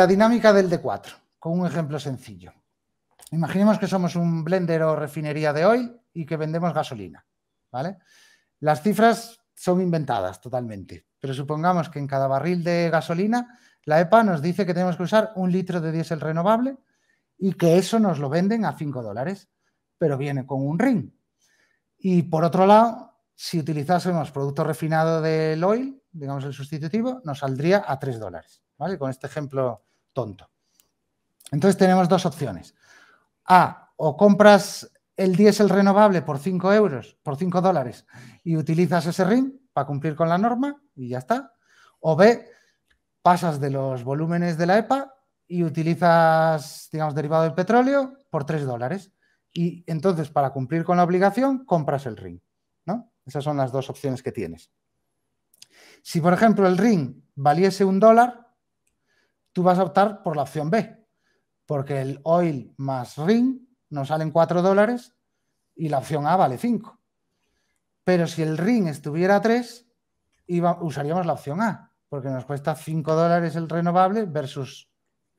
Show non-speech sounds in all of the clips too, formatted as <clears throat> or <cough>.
la dinámica del D4, con un ejemplo sencillo. Imaginemos que somos un blender o refinería de hoy y que vendemos gasolina. ¿vale? Las cifras son inventadas totalmente, pero supongamos que en cada barril de gasolina la EPA nos dice que tenemos que usar un litro de diésel renovable y que eso nos lo venden a 5 dólares, pero viene con un ring. Y por otro lado, si utilizásemos producto refinado del oil, digamos el sustitutivo, nos saldría a 3 dólares. ¿vale? Con este ejemplo tonto. Entonces tenemos dos opciones. A, o compras el diésel renovable por 5 euros, por 5 dólares, y utilizas ese ring para cumplir con la norma y ya está. O B, pasas de los volúmenes de la EPA y utilizas, digamos, derivado del petróleo por 3 dólares. Y entonces, para cumplir con la obligación, compras el ring. ¿no? Esas son las dos opciones que tienes. Si, por ejemplo, el ring valiese un dólar, tú vas a optar por la opción B, porque el oil más ring nos salen 4 dólares y la opción A vale 5. Pero si el ring estuviera a 3, usaríamos la opción A, porque nos cuesta 5 dólares el renovable versus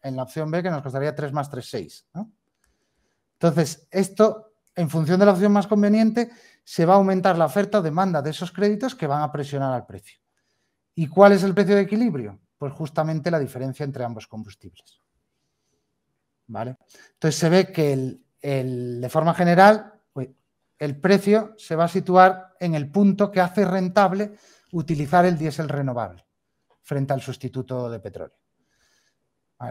en la opción B que nos costaría 3 más 3, 6. Entonces, esto, en función de la opción más conveniente, se va a aumentar la oferta o demanda de esos créditos que van a presionar al precio. ¿Y cuál es el precio de equilibrio? Pues justamente la diferencia entre ambos combustibles. ¿Vale? Entonces se ve que de forma general pues, el precio se va a situar en el punto que hace rentable utilizar el diésel renovable frente al sustituto de petróleo.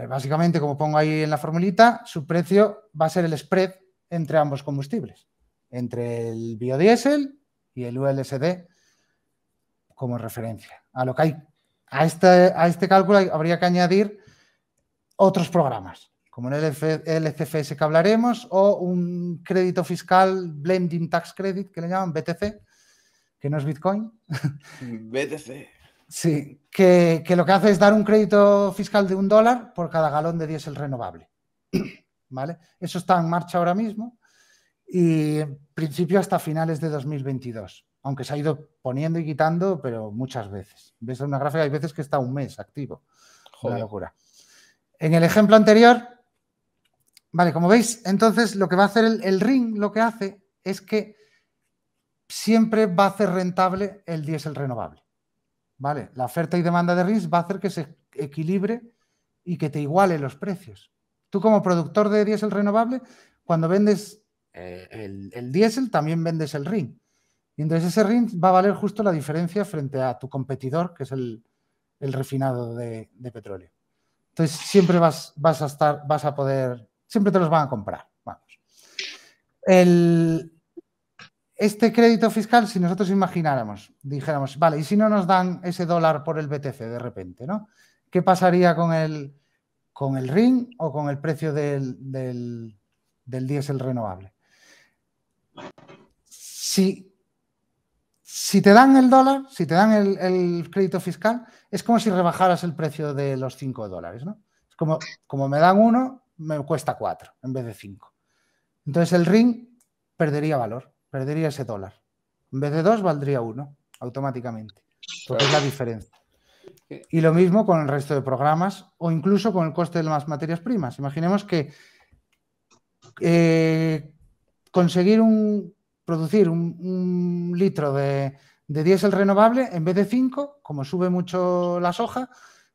básicamente, como pongo ahí en la formulita, su precio va a ser el spread entre ambos combustibles, entre el biodiesel y el ULSD como referencia, a lo que hay este, a este, cálculo habría que añadir otros programas, como el LCFS que hablaremos, o un crédito fiscal, Blending Tax Credit, que le llaman BTC, que no es Bitcoin. <laughs> BTC. Sí, que, lo que hace es dar un crédito fiscal de un dólar por cada galón de diésel renovable. <clears throat> ¿Vale? Eso está en marcha ahora mismo y principio hasta finales de 2022 aunque se ha ido poniendo y quitando, pero muchas veces. Ves una gráfica, hay veces que está un mes activo. locura. En el ejemplo anterior, vale, como veis, entonces lo que va a hacer el, ring, lo que hace es que siempre va a hacer rentable el diésel renovable. ¿Vale? La oferta y demanda de RIS va a hacer que se equilibre y que te iguale los precios. Tú como productor de diésel renovable, cuando vendes eh, el, diésel, también vendes el ring entonces ese RIN va a valer justo la diferencia frente a tu competidor, que es el, refinado de, petróleo. Entonces siempre vas, a estar, vas a poder, siempre te los van a comprar. Vamos. este crédito fiscal, si nosotros imagináramos, dijéramos, vale, ¿y si no nos dan ese dólar por el BTC de repente, no? ¿Qué pasaría con el, con el RIN o con el precio del, del, del diésel renovable? Si si te dan el dólar, si te dan el, crédito fiscal, es como si rebajaras el precio de los 5 dólares, ¿no? Es como, como me dan uno, me cuesta 4 en vez de 5. Entonces el ring perdería valor, perdería ese dólar. En vez de 2 valdría 1 automáticamente. Porque es la diferencia. Y lo mismo con el resto de programas o incluso con el coste de las materias primas. Imaginemos que eh, conseguir un producir un, litro de, diésel renovable, en vez de 5, como sube mucho la soja,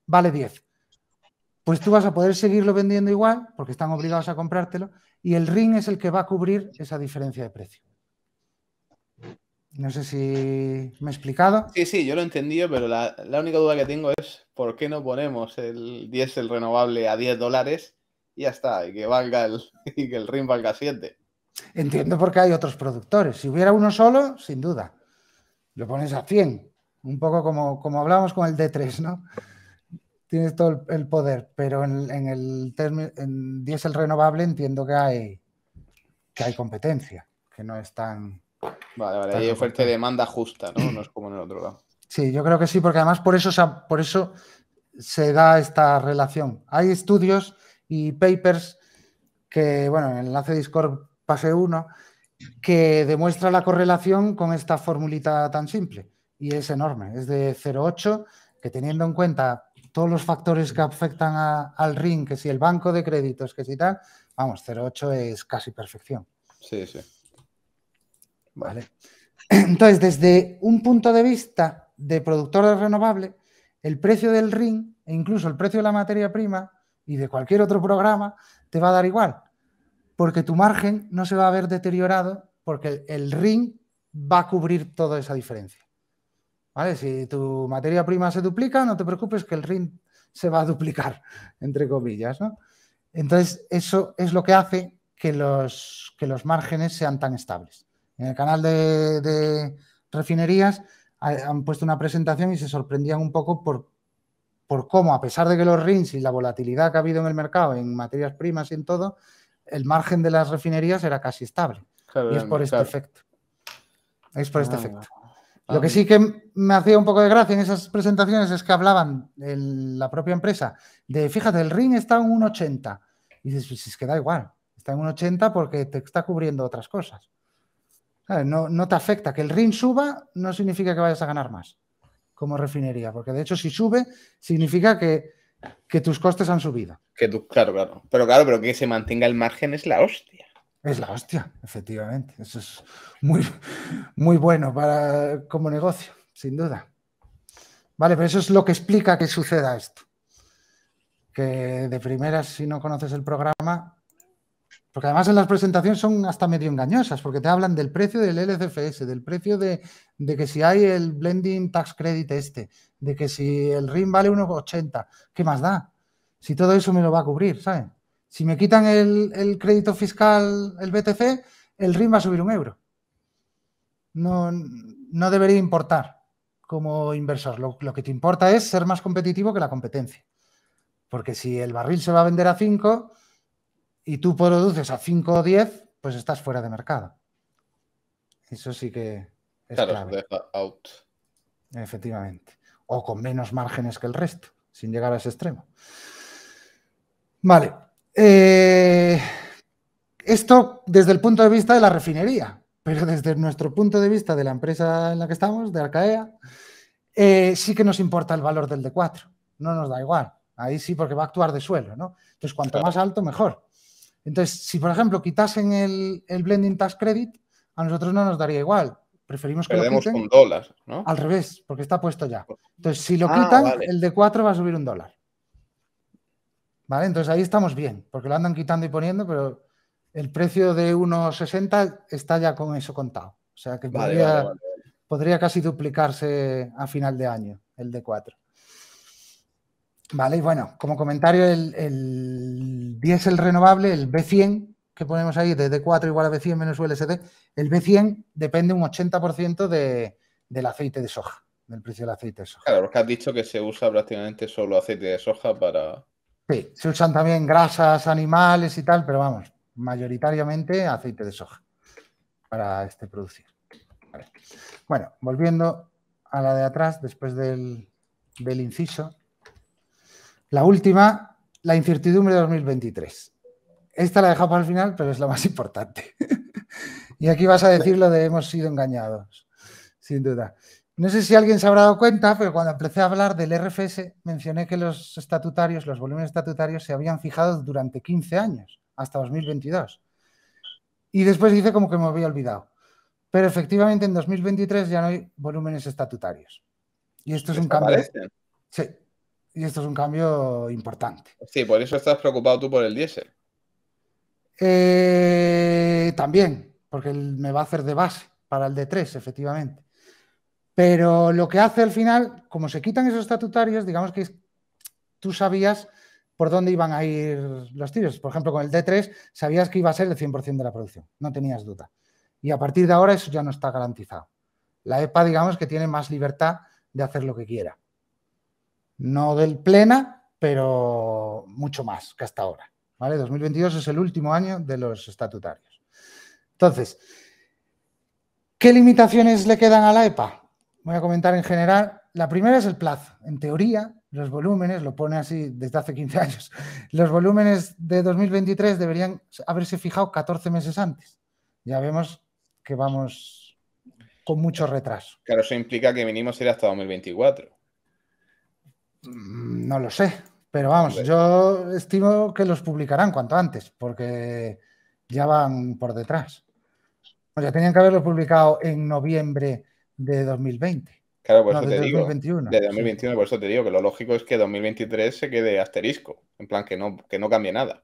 vale 10. Pues tú vas a poder seguirlo vendiendo igual, porque están obligados a comprártelo, y el RIN es el que va a cubrir esa diferencia de precio. No sé si me he explicado. Sí, sí, yo lo entendí, entendido, pero la, única duda que tengo es por qué no ponemos el diésel renovable a 10 dólares y ya está, y que valga el, <laughs> y que el RIN valga 7. Entiendo porque hay otros productores. Si hubiera uno solo, sin duda. Lo pones a 100. Un poco como, como hablábamos con el D3, ¿no? Tienes todo el, poder, pero en, el término en diésel renovable entiendo que hay, que hay competencia, que no es tan. Vale, hay oferta y demanda justa, ¿no? No es como en el otro lado. Sí, yo creo que sí, porque además por eso, por eso se da esta relación. Hay estudios y papers que, bueno, en el enlace de Discord pase 1, que demuestra la correlación con esta formulita tan simple. Y es enorme, es de 0,8, que teniendo en cuenta todos los factores que afectan al RIN, que si el banco de créditos, que si tal, vamos, 0,8 es casi perfección. Sí, sí. Vale. <clears throat> Entonces, desde un punto de vista de productor de renovable, el precio del RIN e incluso el precio de la materia prima y de cualquier otro programa te va a dar igual, porque tu margen no se va a ver deteriorado porque el ring va a cubrir toda esa diferencia. ¿Vale? Si tu materia prima se duplica, no te preocupes que el ring se va a duplicar, <laughs> entre comillas. Entonces, eso es lo que hace que los, que los márgenes sean tan estables. En el canal de, refinerías han puesto una presentación y se sorprendían un poco por, por cómo, a pesar de que los rings y la volatilidad que ha habido en el mercado, en materias primas y en todo, el margen de las refinerías era casi estable. y es por este efecto. Es por este ah, efecto. Lo que sí que me hacía un poco de gracia en esas presentaciones es que hablaban en la propia empresa de, fíjate, el RIN está en un 80. Y dices, pues es que da igual, está en un 80 porque te está cubriendo otras cosas. No, no te afecta. Que el RIN suba no significa que vayas a ganar más como refinería, porque de hecho si sube significa que que tus costes han subido. Que claro, claro. Pero claro, pero que se mantenga el margen es la hostia. Es la hostia, efectivamente. Eso es muy, muy bueno para, como negocio, sin duda. Vale, pero eso es lo que explica que suceda esto. Que de primeras, si no conoces el programa, porque además en las presentaciones son hasta medio engañosas, porque te hablan del precio del LCFS, del precio de, que si hay el blending tax credit este, de que si el RIM vale 1,80, ¿qué más da? Si todo eso me lo va a cubrir, ¿sabes? Si me quitan el, crédito fiscal, el BTC, el RIM va a subir un euro. No, debería importar como inversor. lo que te importa es ser más competitivo que la competencia. Porque si el barril se va a vender a 5 y tú produces a 5 o 10, pues estás fuera de mercado. Eso sí que es clave. Efectivamente. O con menos márgenes que el resto, sin llegar a ese extremo. Vale. Eh, esto desde el punto de vista de la refinería, pero desde nuestro punto de vista de la empresa en la que estamos, de Arcaea, eh, sí que nos importa el valor del D4. No nos da igual. Ahí sí, porque va a actuar de suelo, ¿no? Entonces, cuanto más alto, mejor. Entonces, si por ejemplo quitasen el, el blending tax credit, a nosotros no nos daría igual. Preferimos que lo quiten. un dólar, Al revés, porque está puesto ya. Entonces, si lo ah, quitan, el de 4 va a subir un dólar. ¿Vale? Entonces ahí estamos bien, porque lo andan quitando y poniendo, pero el precio de 1,60 está ya con eso contado. O sea que podría, podría casi duplicarse a final de año el de 4. Vale, y bueno, como comentario, el, el diésel renovable, el B100 que ponemos ahí, de D4 igual a B100 menos ULSD, el B100 depende un 80% de, del aceite de soja, del precio del aceite de soja. Claro, porque has dicho que se usa prácticamente solo aceite de soja para... Sí, se usan también grasas animales y tal, pero vamos, mayoritariamente aceite de soja para este producir. Bueno, volviendo a la de atrás, después del, del inciso. La última, la incertidumbre de 2023. Esta la he dejado para el final, pero es la más importante. <laughs> y aquí vas a decir lo de hemos sido engañados, sin duda. No sé si alguien se habrá dado cuenta, pero cuando empecé a hablar del RFS mencioné que los estatutarios, los volúmenes estatutarios se habían fijado durante 15 años, hasta 2022. Y después hice como que me había olvidado. Pero efectivamente en 2023 ya no hay volúmenes estatutarios. Y esto es pues un cambio. Sí, y esto es un cambio importante. Sí, por eso estás preocupado tú por el diésel. Eh, también, porque me va a hacer de base para el D3, efectivamente. Pero lo que hace al final, como se quitan esos estatutarios, digamos que tú sabías por dónde iban a ir los tiros. Por ejemplo, con el D3 sabías que iba a ser el 100% de la producción, no tenías duda. Y a partir de ahora eso ya no está garantizado. La EPA, digamos que tiene más libertad de hacer lo que quiera no del plena, pero mucho más que hasta ahora. ¿vale? 2022 es el último año de los estatutarios. Entonces, ¿qué limitaciones le quedan a la EPA? Voy a comentar en general. La primera es el plazo. En teoría, los volúmenes, lo pone así desde hace 15 años, <laughs> los volúmenes de 2023 deberían haberse fijado 14 meses antes. Ya vemos que vamos con mucho retraso. Claro, eso implica que venimos ir hasta 2024. Mm, no lo sé, pero vamos, yo estimo que los publicarán cuanto antes, porque ya van por detrás. O sea, tenían que haberlo publicado en noviembre de 2020. Claro, por eso de te 2021. digo. De 2021, por eso te digo que lo lógico es que 2023 se quede asterisco. En plan, que no, que no cambie nada.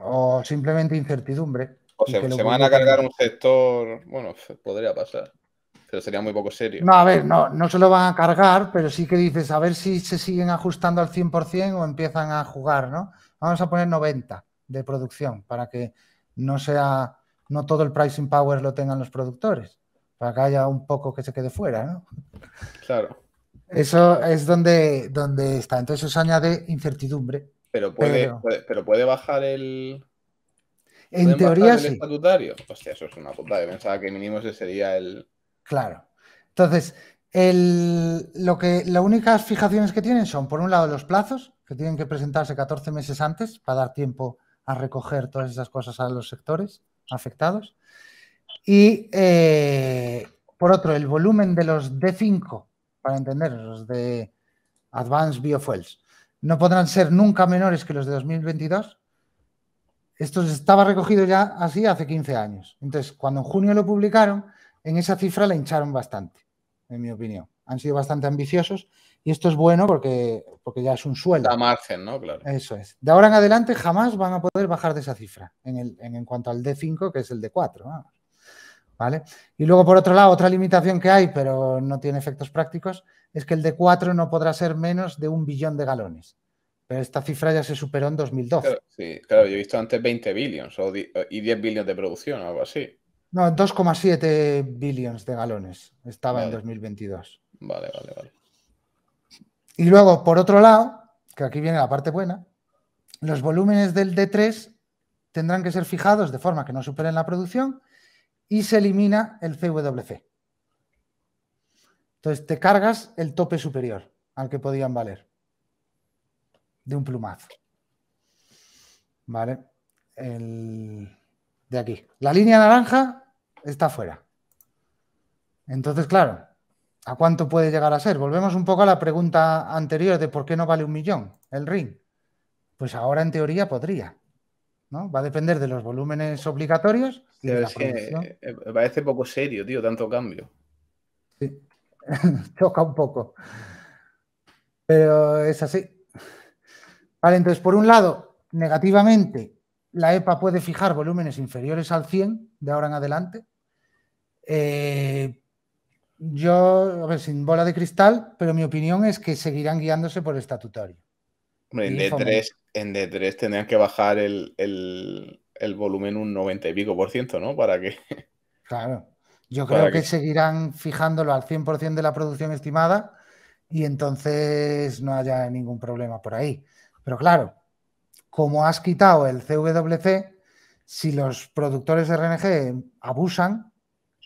O simplemente incertidumbre. O sea, se van a cargar un sector. Bueno, podría pasar pero sería muy poco serio. No, a ver, no, no se lo van a cargar, pero sí que dices, a ver si se siguen ajustando al 100% o empiezan a jugar, ¿no? Vamos a poner 90 de producción para que no sea, no todo el pricing power lo tengan los productores, para que haya un poco que se quede fuera, ¿no? Claro. Eso es donde, donde está. Entonces eso añade incertidumbre. Pero puede, pero... puede, bajar el, en teoría sí. estatutario? eso es una puta pensaba que mínimo ese sería el, Claro. Entonces, lo que, las únicas fijaciones que tienen son, por un lado, los plazos, que tienen que presentarse 14 meses antes para dar tiempo a recoger todas esas cosas a los sectores afectados. Y, eh, por otro, el volumen de los D5, para entender, los de Advanced Biofuels, no podrán ser nunca menores que los de 2022. Esto estaba recogido ya así hace 15 años. Entonces, cuando en junio lo publicaron, en esa cifra la hincharon bastante, en mi opinión. Han sido bastante ambiciosos y esto es bueno porque, porque ya es un sueldo. Da margen, ¿no? Claro. Eso es. De ahora en adelante jamás van a poder bajar de esa cifra en, el, en, cuanto al D5, que es el D4. ¿Vale? Y luego, por otro lado, otra limitación que hay, pero no tiene efectos prácticos, es que el D4 no podrá ser menos de un billón de galones. Pero esta cifra ya se superó en 2012. Claro, sí, claro, yo he visto antes 20 billions y 10 billones de producción o algo así. No, 2,7 billions de galones estaba en 2022. Vale, vale, vale. Y luego, por otro lado, que aquí viene la parte buena, los volúmenes del D3 tendrán que ser fijados de forma que no superen la producción y se elimina el CWC. Entonces te cargas el tope superior al que podían valer de un plumazo. ¿Vale? El de aquí. La línea naranja está fuera. Entonces, claro, ¿a cuánto puede llegar a ser? Volvemos un poco a la pregunta anterior de por qué no vale un millón el ring. Pues ahora en teoría podría. ¿no? Va a depender de los volúmenes obligatorios. Eh, parece poco serio, tío, tanto cambio. Sí, <laughs> choca un poco. Pero es así. Vale, entonces, por un lado, negativamente, la EPA puede fijar volúmenes inferiores al 100 de ahora en adelante. Eh, yo, a ver, sin bola de cristal, pero mi opinión es que seguirán guiándose por el estatutario. en D3, en tendrían que bajar el, volumen un 90 y pico por ciento, ¿no? Para que. <laughs> Claro. Yo creo que, que, seguirán fijándolo al 100% de la producción estimada y entonces no haya ningún problema por ahí. Pero claro, como has quitado el CWC, si los productores de RNG abusan.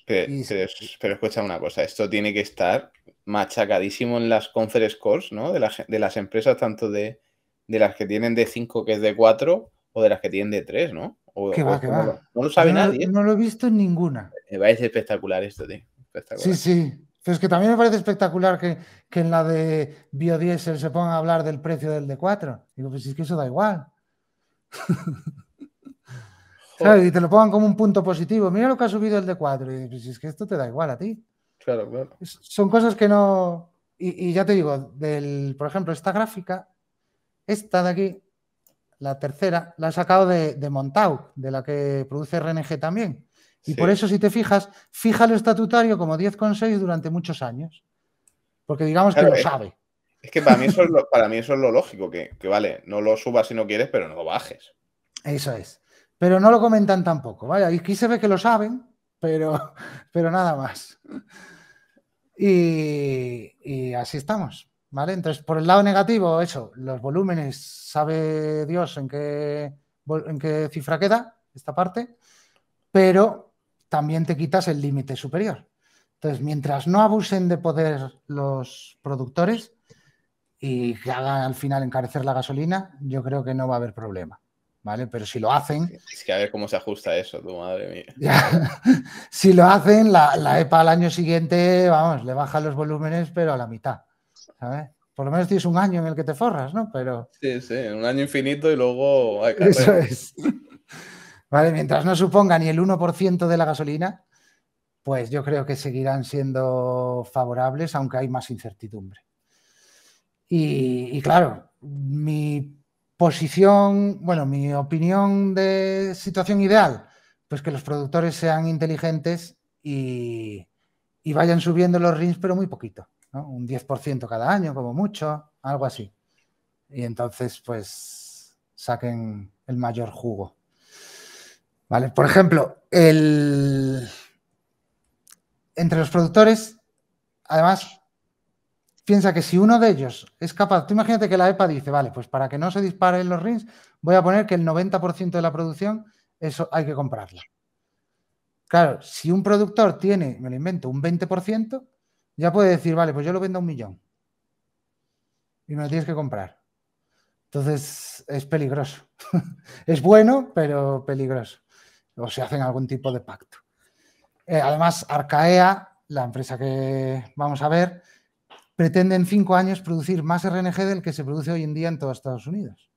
Pero, escucha una cosa, esto tiene que estar machacadísimo en las conference calls, ¿no? De las, de las empresas, tanto de, las que tienen de 5 que es de 4 o de las que tienen de 3, ¿no? no lo sabe nadie. No lo he visto en ninguna. Me parece espectacular esto, tío. Sí, sí. Pero es que también me parece espectacular que, en la de biodiesel se ponga a hablar del precio del de 4. Digo, pues es que eso da igual. <laughs> Y te lo pongan como un punto positivo. Mira lo que ha subido el de 4. Y dices es que esto te da igual a ti. Son cosas que no. Y, ya te digo, del, por ejemplo, esta gráfica, esta de aquí, la tercera, la he sacado de, de Montauk, de la que produce RNG también. Y por eso, si te fijas, fija lo estatutario como 10,6 durante muchos años. Porque digamos que lo eh, sabe. Es que para mí eso es lo, para mí eso es lo lógico, que, vale, no lo subas si no quieres, pero no lo bajes. Eso es. Pero no lo comentan tampoco, vaya, ¿vale? aquí se ve que lo saben, pero, <laughs> pero nada más. Y, así estamos, ¿vale? Entonces, por el lado negativo, eso, los volúmenes, sabe Dios en qué, en qué cifra queda esta parte, pero también te quitas el límite superior. Entonces, mientras no abusen de poder los productores, y que hagan al final encarecer la gasolina, yo creo que no va a haber problema. ¿Vale? Pero si lo hacen. Es que a ver cómo se ajusta eso, tu madre mía. <laughs> si lo hacen, la, EPA al año siguiente, vamos, le baja los volúmenes, pero a la mitad. ¿Sabes? Por lo menos tienes un año en el que te forras, ¿no? Pero. Sí, sí, un año infinito y luego. eso es. Vale, mientras no suponga ni el 1% de la gasolina, pues yo creo que seguirán siendo favorables, aunque hay más incertidumbre. Y, claro, mi posición, bueno, mi opinión de situación ideal, pues que los productores sean inteligentes y, vayan subiendo los rins, pero muy poquito, un 10% cada año, como mucho, algo así. Y entonces, pues, saquen el mayor jugo. ¿Vale? Por ejemplo, el... entre los productores, además, piensa que si uno de ellos es capaz, tú imagínate que la EPA dice, vale, pues para que no se disparen los rings, voy a poner que el 90% de la producción, eso hay que comprarla. Claro, si un productor tiene, me lo invento, un 20%, ya puede decir, vale, pues yo lo vendo a un millón. Y me lo tienes que comprar. Entonces es peligroso. <laughs> es bueno, pero peligroso. O se hacen algún tipo de pacto. Eh, además, Arcaea, la empresa que vamos a ver, pretende en cinco años producir más RNG del que se produce hoy en día en todos Estados Unidos.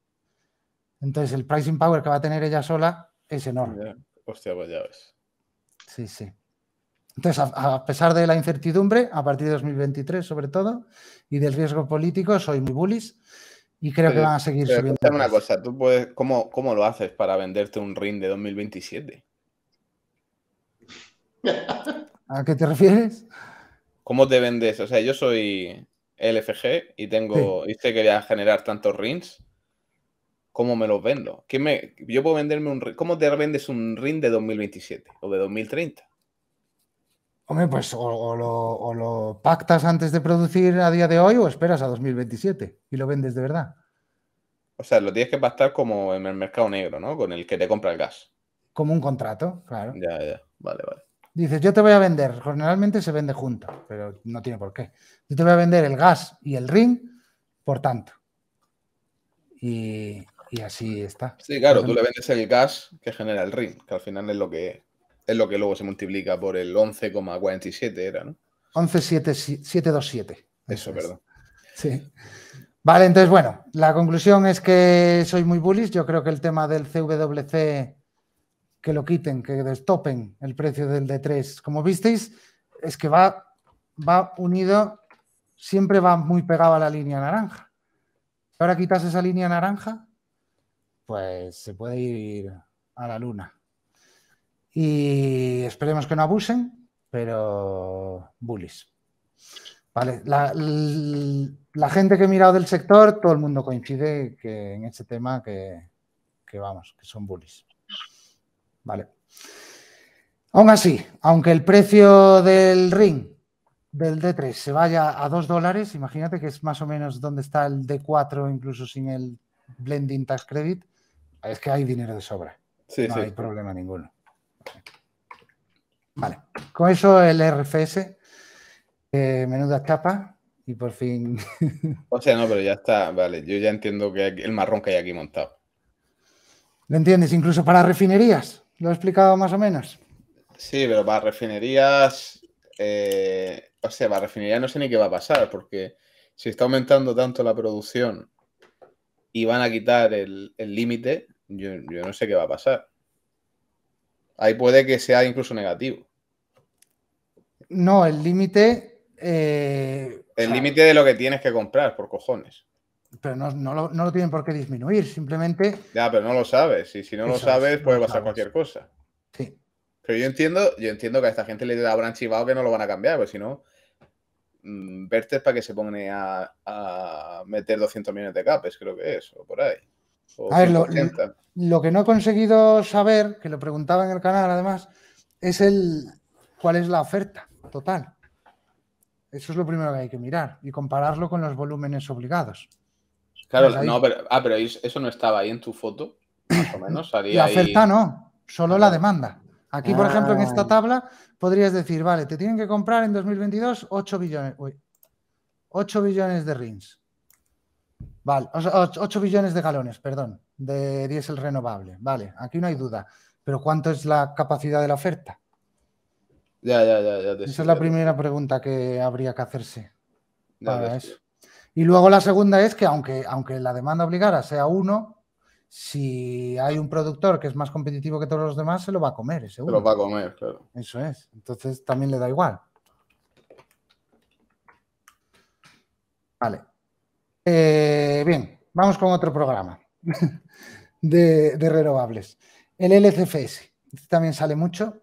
Entonces, el pricing power que va a tener ella sola es enorme. Hostia, pues ya ves. Sí, sí. Entonces, a, pesar de la incertidumbre, a partir de 2023 sobre todo, y del riesgo político, soy muy bullish y creo que van a seguir subiendo. una cosa, ¿tú puedes, cómo, ¿cómo lo haces para venderte un ring de 2027? ¿A qué te refieres? ¿Cómo te vendes? O sea, yo soy LFG y tengo, y sé que voy a generar tantos rings. ¿Cómo me los vendo? ¿Qué me, yo puedo venderme un ¿Cómo te vendes un ring de 2027 o de 2030? Hombre, pues lo, o, lo, pactas antes de producir a día de hoy o esperas a 2027 y lo vendes de verdad. O sea, lo tienes que pactar como en el mercado negro, ¿no? Con el que te compra el gas. Como un contrato, claro. Ya, ya. Vale, vale. Dices, yo te voy a vender, generalmente se vende junto, pero no tiene por qué. Yo te voy a vender el gas y el ring, por tanto. Y, así está. Sí, claro, tú le vendes el gas que genera el ring, que al final es lo que es lo que luego se multiplica por el 11,47 era, ¿no? 11,727. Eso, perdón. Sí. Vale, entonces, bueno, la conclusión es que soy muy bullish. Yo creo que el tema del CWC que lo quiten, que destopen el precio del d 3. Como visteis, es que va, va unido, siempre va muy pegado a la línea naranja. Si ahora quitas esa línea naranja, pues se puede ir a la luna. Y esperemos que no abusen, pero bullies. Vale, la, gente que he mirado del sector, todo el mundo coincide que en este tema que, vamos, que son bullies. Vale. Aún así, aunque el precio del ring del D3 se vaya a 2 dólares, imagínate que es más o menos donde está el D4, incluso sin el blending tax credit, es que hay dinero de sobra. Sí, no hay problema ninguno. Vale, con eso el RFS, eh, menuda chapa y por fin... <laughs> o sea, no, pero ya está, vale, yo ya entiendo que el marrón que hay aquí montado. ¿Lo entiendes? Incluso para refinerías. ¿Lo he explicado más o menos? Sí, pero para refinerías, eh, o sea, para refinerías no sé ni qué va a pasar, porque si está aumentando tanto la producción y van a quitar el límite, yo, no sé qué va a pasar. Ahí puede que sea incluso negativo. No, el límite. Eh, el límite de lo que tienes que comprar, por cojones pero no, lo, tienen por qué disminuir, simplemente... Ya, pero no lo sabes, y si no lo sabes, puede pasar cualquier cosa. Sí. Pero yo entiendo, yo entiendo que a esta gente le habrán chivado que no lo van a cambiar, ...porque si no, mm, Vertes para que se pone a, a, meter 200 millones de capes, creo que es, o por ahí. a ver, lo, lo, que no he conseguido saber, que lo preguntaba en el canal además, es el cuál es la oferta total. Eso es lo primero que hay que mirar y compararlo con los volúmenes obligados. Claro, no, pero, ah, pero eso no estaba ahí en tu foto, más o menos. la oferta no, solo la demanda. Aquí, por ejemplo, en esta ah. tabla podrías decir, vale, te tienen que comprar en 2022 8 billones, 8 billones de rins Vale, 8 billones de galones, perdón, de diésel renovable. Vale, aquí no hay duda. Pero ¿cuánto es la capacidad de la oferta? Ya, ya, ya. ya Esa es la primera pregunta que habría que hacerse. eso. Y luego la segunda es que aunque, aunque la demanda obligada sea uno, si hay un productor que es más competitivo que todos los demás, se lo va a comer, seguro. Se lo va a comer, claro. Eso es. Entonces también le da igual. Vale. Eh, bien, vamos con otro programa <laughs> de, de renovables. El LCFS. Este también sale mucho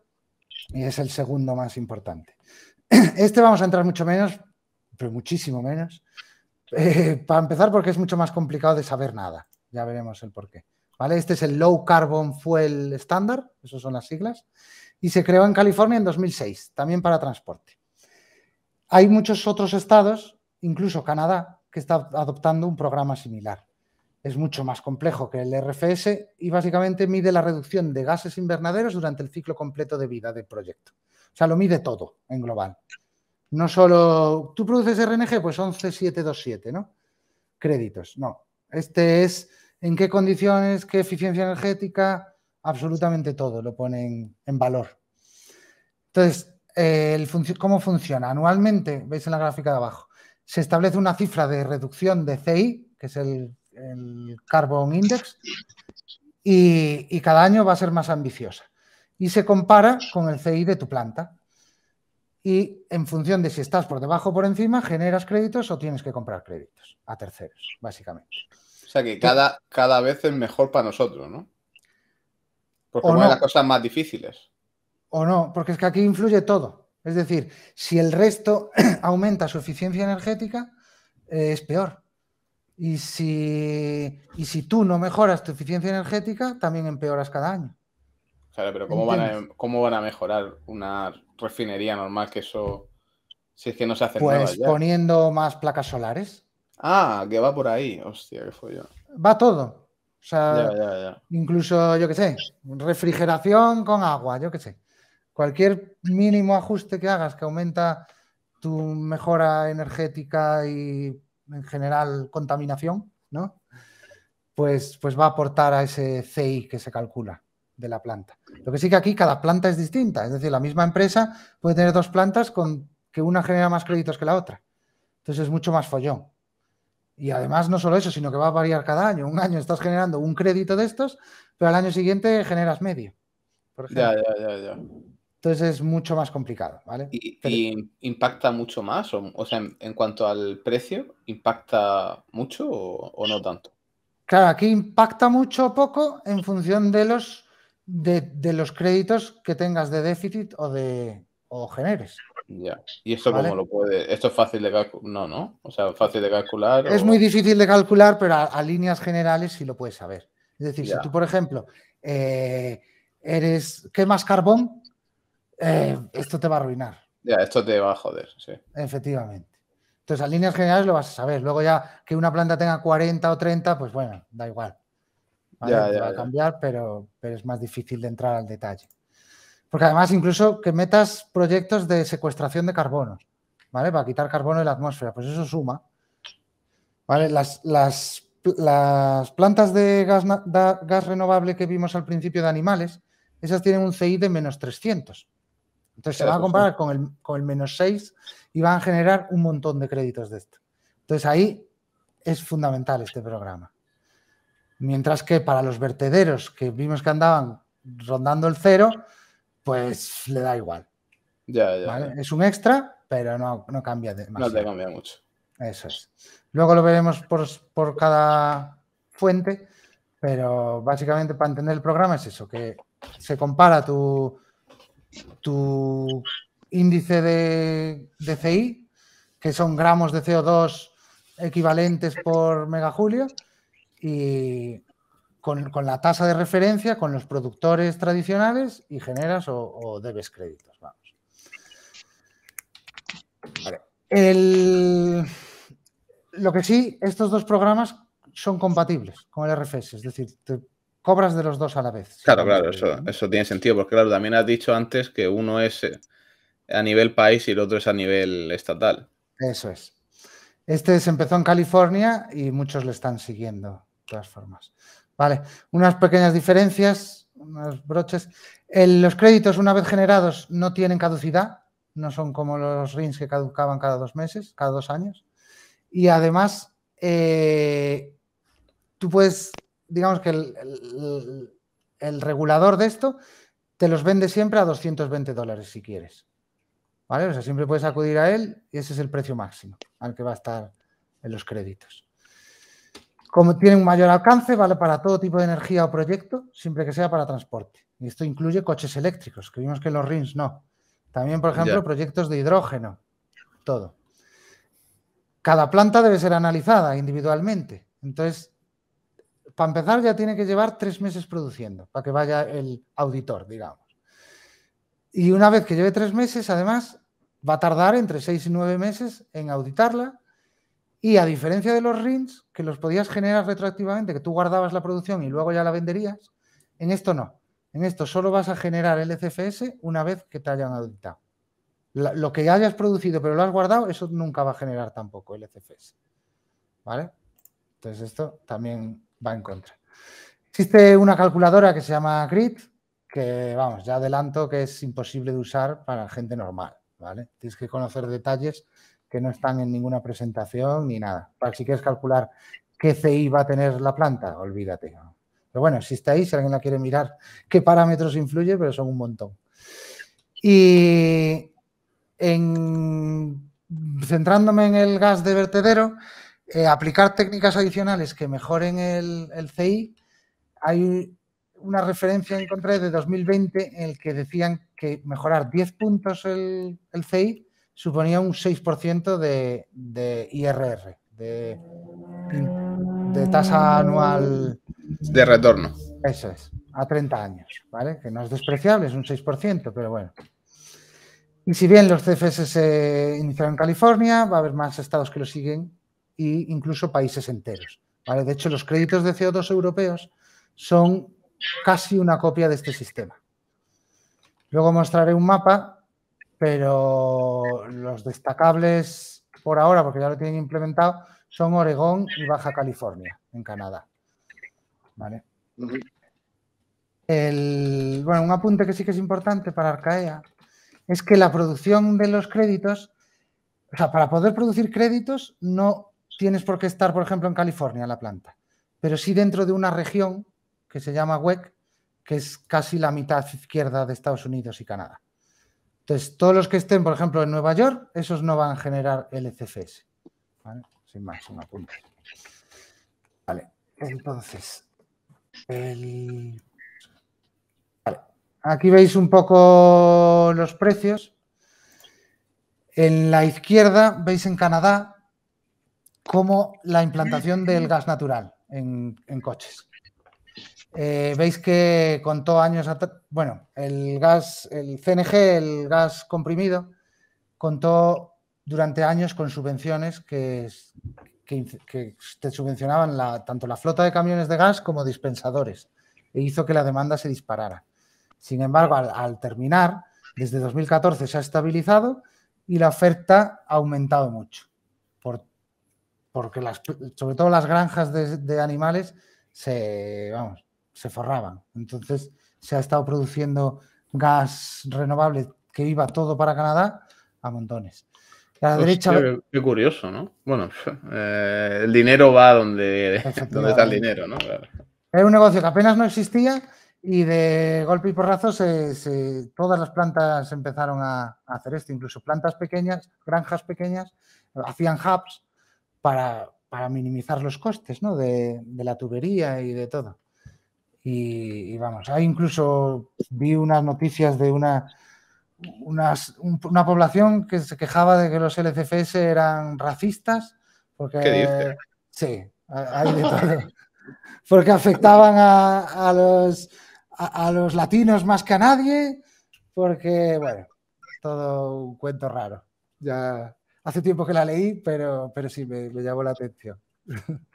y es el segundo más importante. <clears throat> Este vamos a entrar mucho menos, pero muchísimo menos, <laughs> para empezar, porque es mucho más complicado de saber nada. Ya veremos el por qué. ¿Vale? Este es el Low Carbon Fuel Standard, esas son las siglas, y se creó en California en 2006, también para transporte. Hay muchos otros estados, incluso Canadá, que está adoptando un programa similar. Es mucho más complejo que el RFS y básicamente mide la reducción de gases invernaderos durante el ciclo completo de vida del proyecto. O sea, lo mide todo en global. No solo, tú produces RNG, pues 11727, ¿no? Créditos, no. Este es en qué condiciones, qué eficiencia energética, absolutamente todo lo ponen en valor. Entonces, eh, ¿cómo funciona? Anualmente, veis en la gráfica de abajo, se establece una cifra de reducción de CI, que es el, Carbon Index, y, y, cada año va a ser más ambiciosa. Y se compara con el CI de tu planta y en función de si estás por debajo o por encima, generas créditos o tienes que comprar créditos a terceros, básicamente. O sea que cada, cada vez es mejor para nosotros, ¿no? Porque de las cosas más difíciles. O no, porque es que aquí influye todo. Es decir, si el resto <clears throat> aumenta su eficiencia energética, eh, es peor. Y si, si tú no mejoras tu eficiencia energética, también empeoras cada año. Claro, pero ¿cómo, van a, em, ¿cómo van a mejorar una refinería normal, que eso, si es que no se hace pues nada. Pues poniendo más placas solares. Ah, que va por ahí, hostia, qué follón. Va todo. O sea, incluso, yo que sé, refrigeración con agua, yo que sé. Cualquier mínimo ajuste que hagas que aumenta tu mejora energética y en general contaminación, ¿no? Pues, pues va a aportar a ese CI que se calcula de la planta. Lo que sí que aquí cada planta es distinta, es decir, la misma empresa puede tener dos plantas con que una genera más créditos que la otra. Entonces es mucho más follón. Y además no solo eso, sino que va a variar cada año. Un año estás generando un crédito de estos, pero al año siguiente generas medio. ya, ya, ya, Entonces es mucho más complicado, ¿Y, impacta mucho más? O, sea, en, cuanto al precio, ¿impacta mucho o, o no tanto? Claro, aquí impacta mucho o poco en función de los de, los créditos que tengas de déficit o de o generes. Ya. ¿Y esto cómo lo puede? Esto es fácil de calcular. No, ¿no? O sea, fácil de calcular. Es muy difícil de calcular, pero a, líneas generales sí lo puedes saber. Es decir, si tú, por ejemplo, eh, eres más carbón, eh, esto te va a arruinar. Ya, esto te va a joder, sí. Efectivamente. Entonces, a líneas generales lo vas a saber. Luego ya que una planta tenga 40 o 30, pues bueno, da igual va a cambiar, pero, pero es más difícil de entrar al detalle. Porque además incluso que metas proyectos de secuestración de carbono, ¿vale? Para quitar carbono de la atmósfera, pues eso suma. ¿Vale? Las, las, plantas de gas, gas, renovable que vimos al principio de animales, esas tienen un CI de menos 300. Entonces se va a comparar con, el, con el menos 6 y van a generar un montón de créditos de esto. Entonces ahí es fundamental este programa. Mientras que para los vertederos que vimos que andaban rondando el cero, pues le da igual. Es un extra, pero no, no cambia demasiado. No te cambia mucho. Eso es. Luego lo veremos por, por cada fuente, pero básicamente para entender el programa es eso, que se compara tu, tu índice de, de CI, que son gramos de CO2 equivalentes por megajulio, y eh, con, la tasa de referencia, con los productores tradicionales y generas o, debes créditos. Vamos. lo que sí, estos dos programas son compatibles con el RFS, es decir, te cobras de los dos a la vez. Claro, claro, eso, eso tiene sentido, porque claro, también has dicho antes que uno es eh, a nivel país y el otro es a nivel estatal. Eso es. Este se empezó en California y muchos le están siguiendo formas. Vale, unas pequeñas diferencias, unos broches. Eh, los créditos, una vez generados, no tienen caducidad, no son como los rings que caducaban cada dos meses, cada dos años. Y además, eh, tú puedes, digamos que el, regulador de esto te los vende siempre a 220 dólares si quieres. ¿Vale? O sea, siempre puedes acudir a él y ese es el precio máximo al que va a estar en los créditos. Como tiene un mayor alcance, vale para todo tipo de energía o proyecto, siempre que sea para transporte. Y esto incluye coches eléctricos, que vimos que los RINs no. También, por ejemplo, proyectos de hidrógeno, todo. Cada planta debe ser analizada individualmente. Entonces, para empezar, ya tiene que llevar tres meses produciendo, para que vaya el auditor, digamos. Y una vez que lleve tres meses, además, va a tardar entre seis y nueve meses en auditarla y a diferencia de los RINs, que los podías generar retroactivamente, que tú guardabas la producción y luego ya la venderías, en esto no. En esto solo vas a generar el CFS una vez que te hayan auditado. lo que hayas producido pero lo has guardado, eso nunca va a generar tampoco el CFS. ¿Vale? Entonces esto también va en contra. Existe una calculadora que se llama Grid, que vamos, ya adelanto que es imposible de usar para gente normal. ¿Vale? Tienes que conocer detalles que no están en ninguna presentación ni nada. Para si quieres calcular qué CI va a tener la planta, olvídate. Pero bueno, existe ahí, si alguien la quiere mirar, qué parámetros influye, pero son un montón. Y en, centrándome en el gas de vertedero, eh, aplicar técnicas adicionales que mejoren el, CI, hay una referencia encontré de 2020 en el que decían que mejorar 10 puntos el, el CI suponía un 6% de, de, IRR, de, de tasa anual. De retorno. Eso es, a 30 años, ¿vale? Que no es despreciable, es un 6%, pero bueno. Y si bien los CFS se iniciaron en California, va a haber más estados que lo siguen e incluso países enteros. ¿vale? De hecho, los créditos de CO2 europeos son casi una copia de este sistema. Luego mostraré un mapa pero los destacables por ahora, porque ya lo tienen implementado, son Oregón y Baja California, en Canadá. El, bueno, un apunte que sí que es importante para Arcaea es que la producción de los créditos, o sea, para poder producir créditos no tienes por qué estar, por ejemplo, en California, la planta, pero sí dentro de una región que se llama WEC, que es casi la mitad izquierda de Estados Unidos y Canadá. Entonces, todos los que estén, por ejemplo, en Nueva York, esos no van a generar LCFS. ¿vale? Sin más, un apunte. Vale, entonces, aquí veis un poco los precios. En la izquierda veis en Canadá cómo la implantación del gas natural en, en coches. Eh, veis que contó años atrás, bueno, el gas, el CNG, el gas comprimido, contó durante años con subvenciones que, te subvencionaban tanto la flota de camiones de gas como dispensadores e hizo que la demanda se disparara. Sin embargo, al, terminar, desde 2014 se ha estabilizado y la oferta ha aumentado mucho, por, porque las, sobre todo las granjas de, de animales se, vamos, se forraban. Entonces se ha estado produciendo gas renovable que iba todo para Canadá a montones. la pues derecha... Qué, curioso, ¿no? Bueno, <laughs> eh, el dinero va donde, está el dinero, ¿no? Era un negocio que apenas no existía y de golpe y porrazo todas las plantas empezaron a, hacer esto, incluso plantas pequeñas, granjas pequeñas, hacían hubs para, minimizar los costes ¿no? de, de la tubería y de todo. Y, vamos, ahí incluso, vi unas noticias de una, unas, una población que se quejaba de que los LCFS eran racistas. Porque, ¿Qué dice? Sí, hay de todo. Porque afectaban a, a los, los latinos más que a nadie, porque, bueno, todo un cuento raro. Ya hace tiempo que la leí, pero, pero sí me, me llamó la atención. <laughs>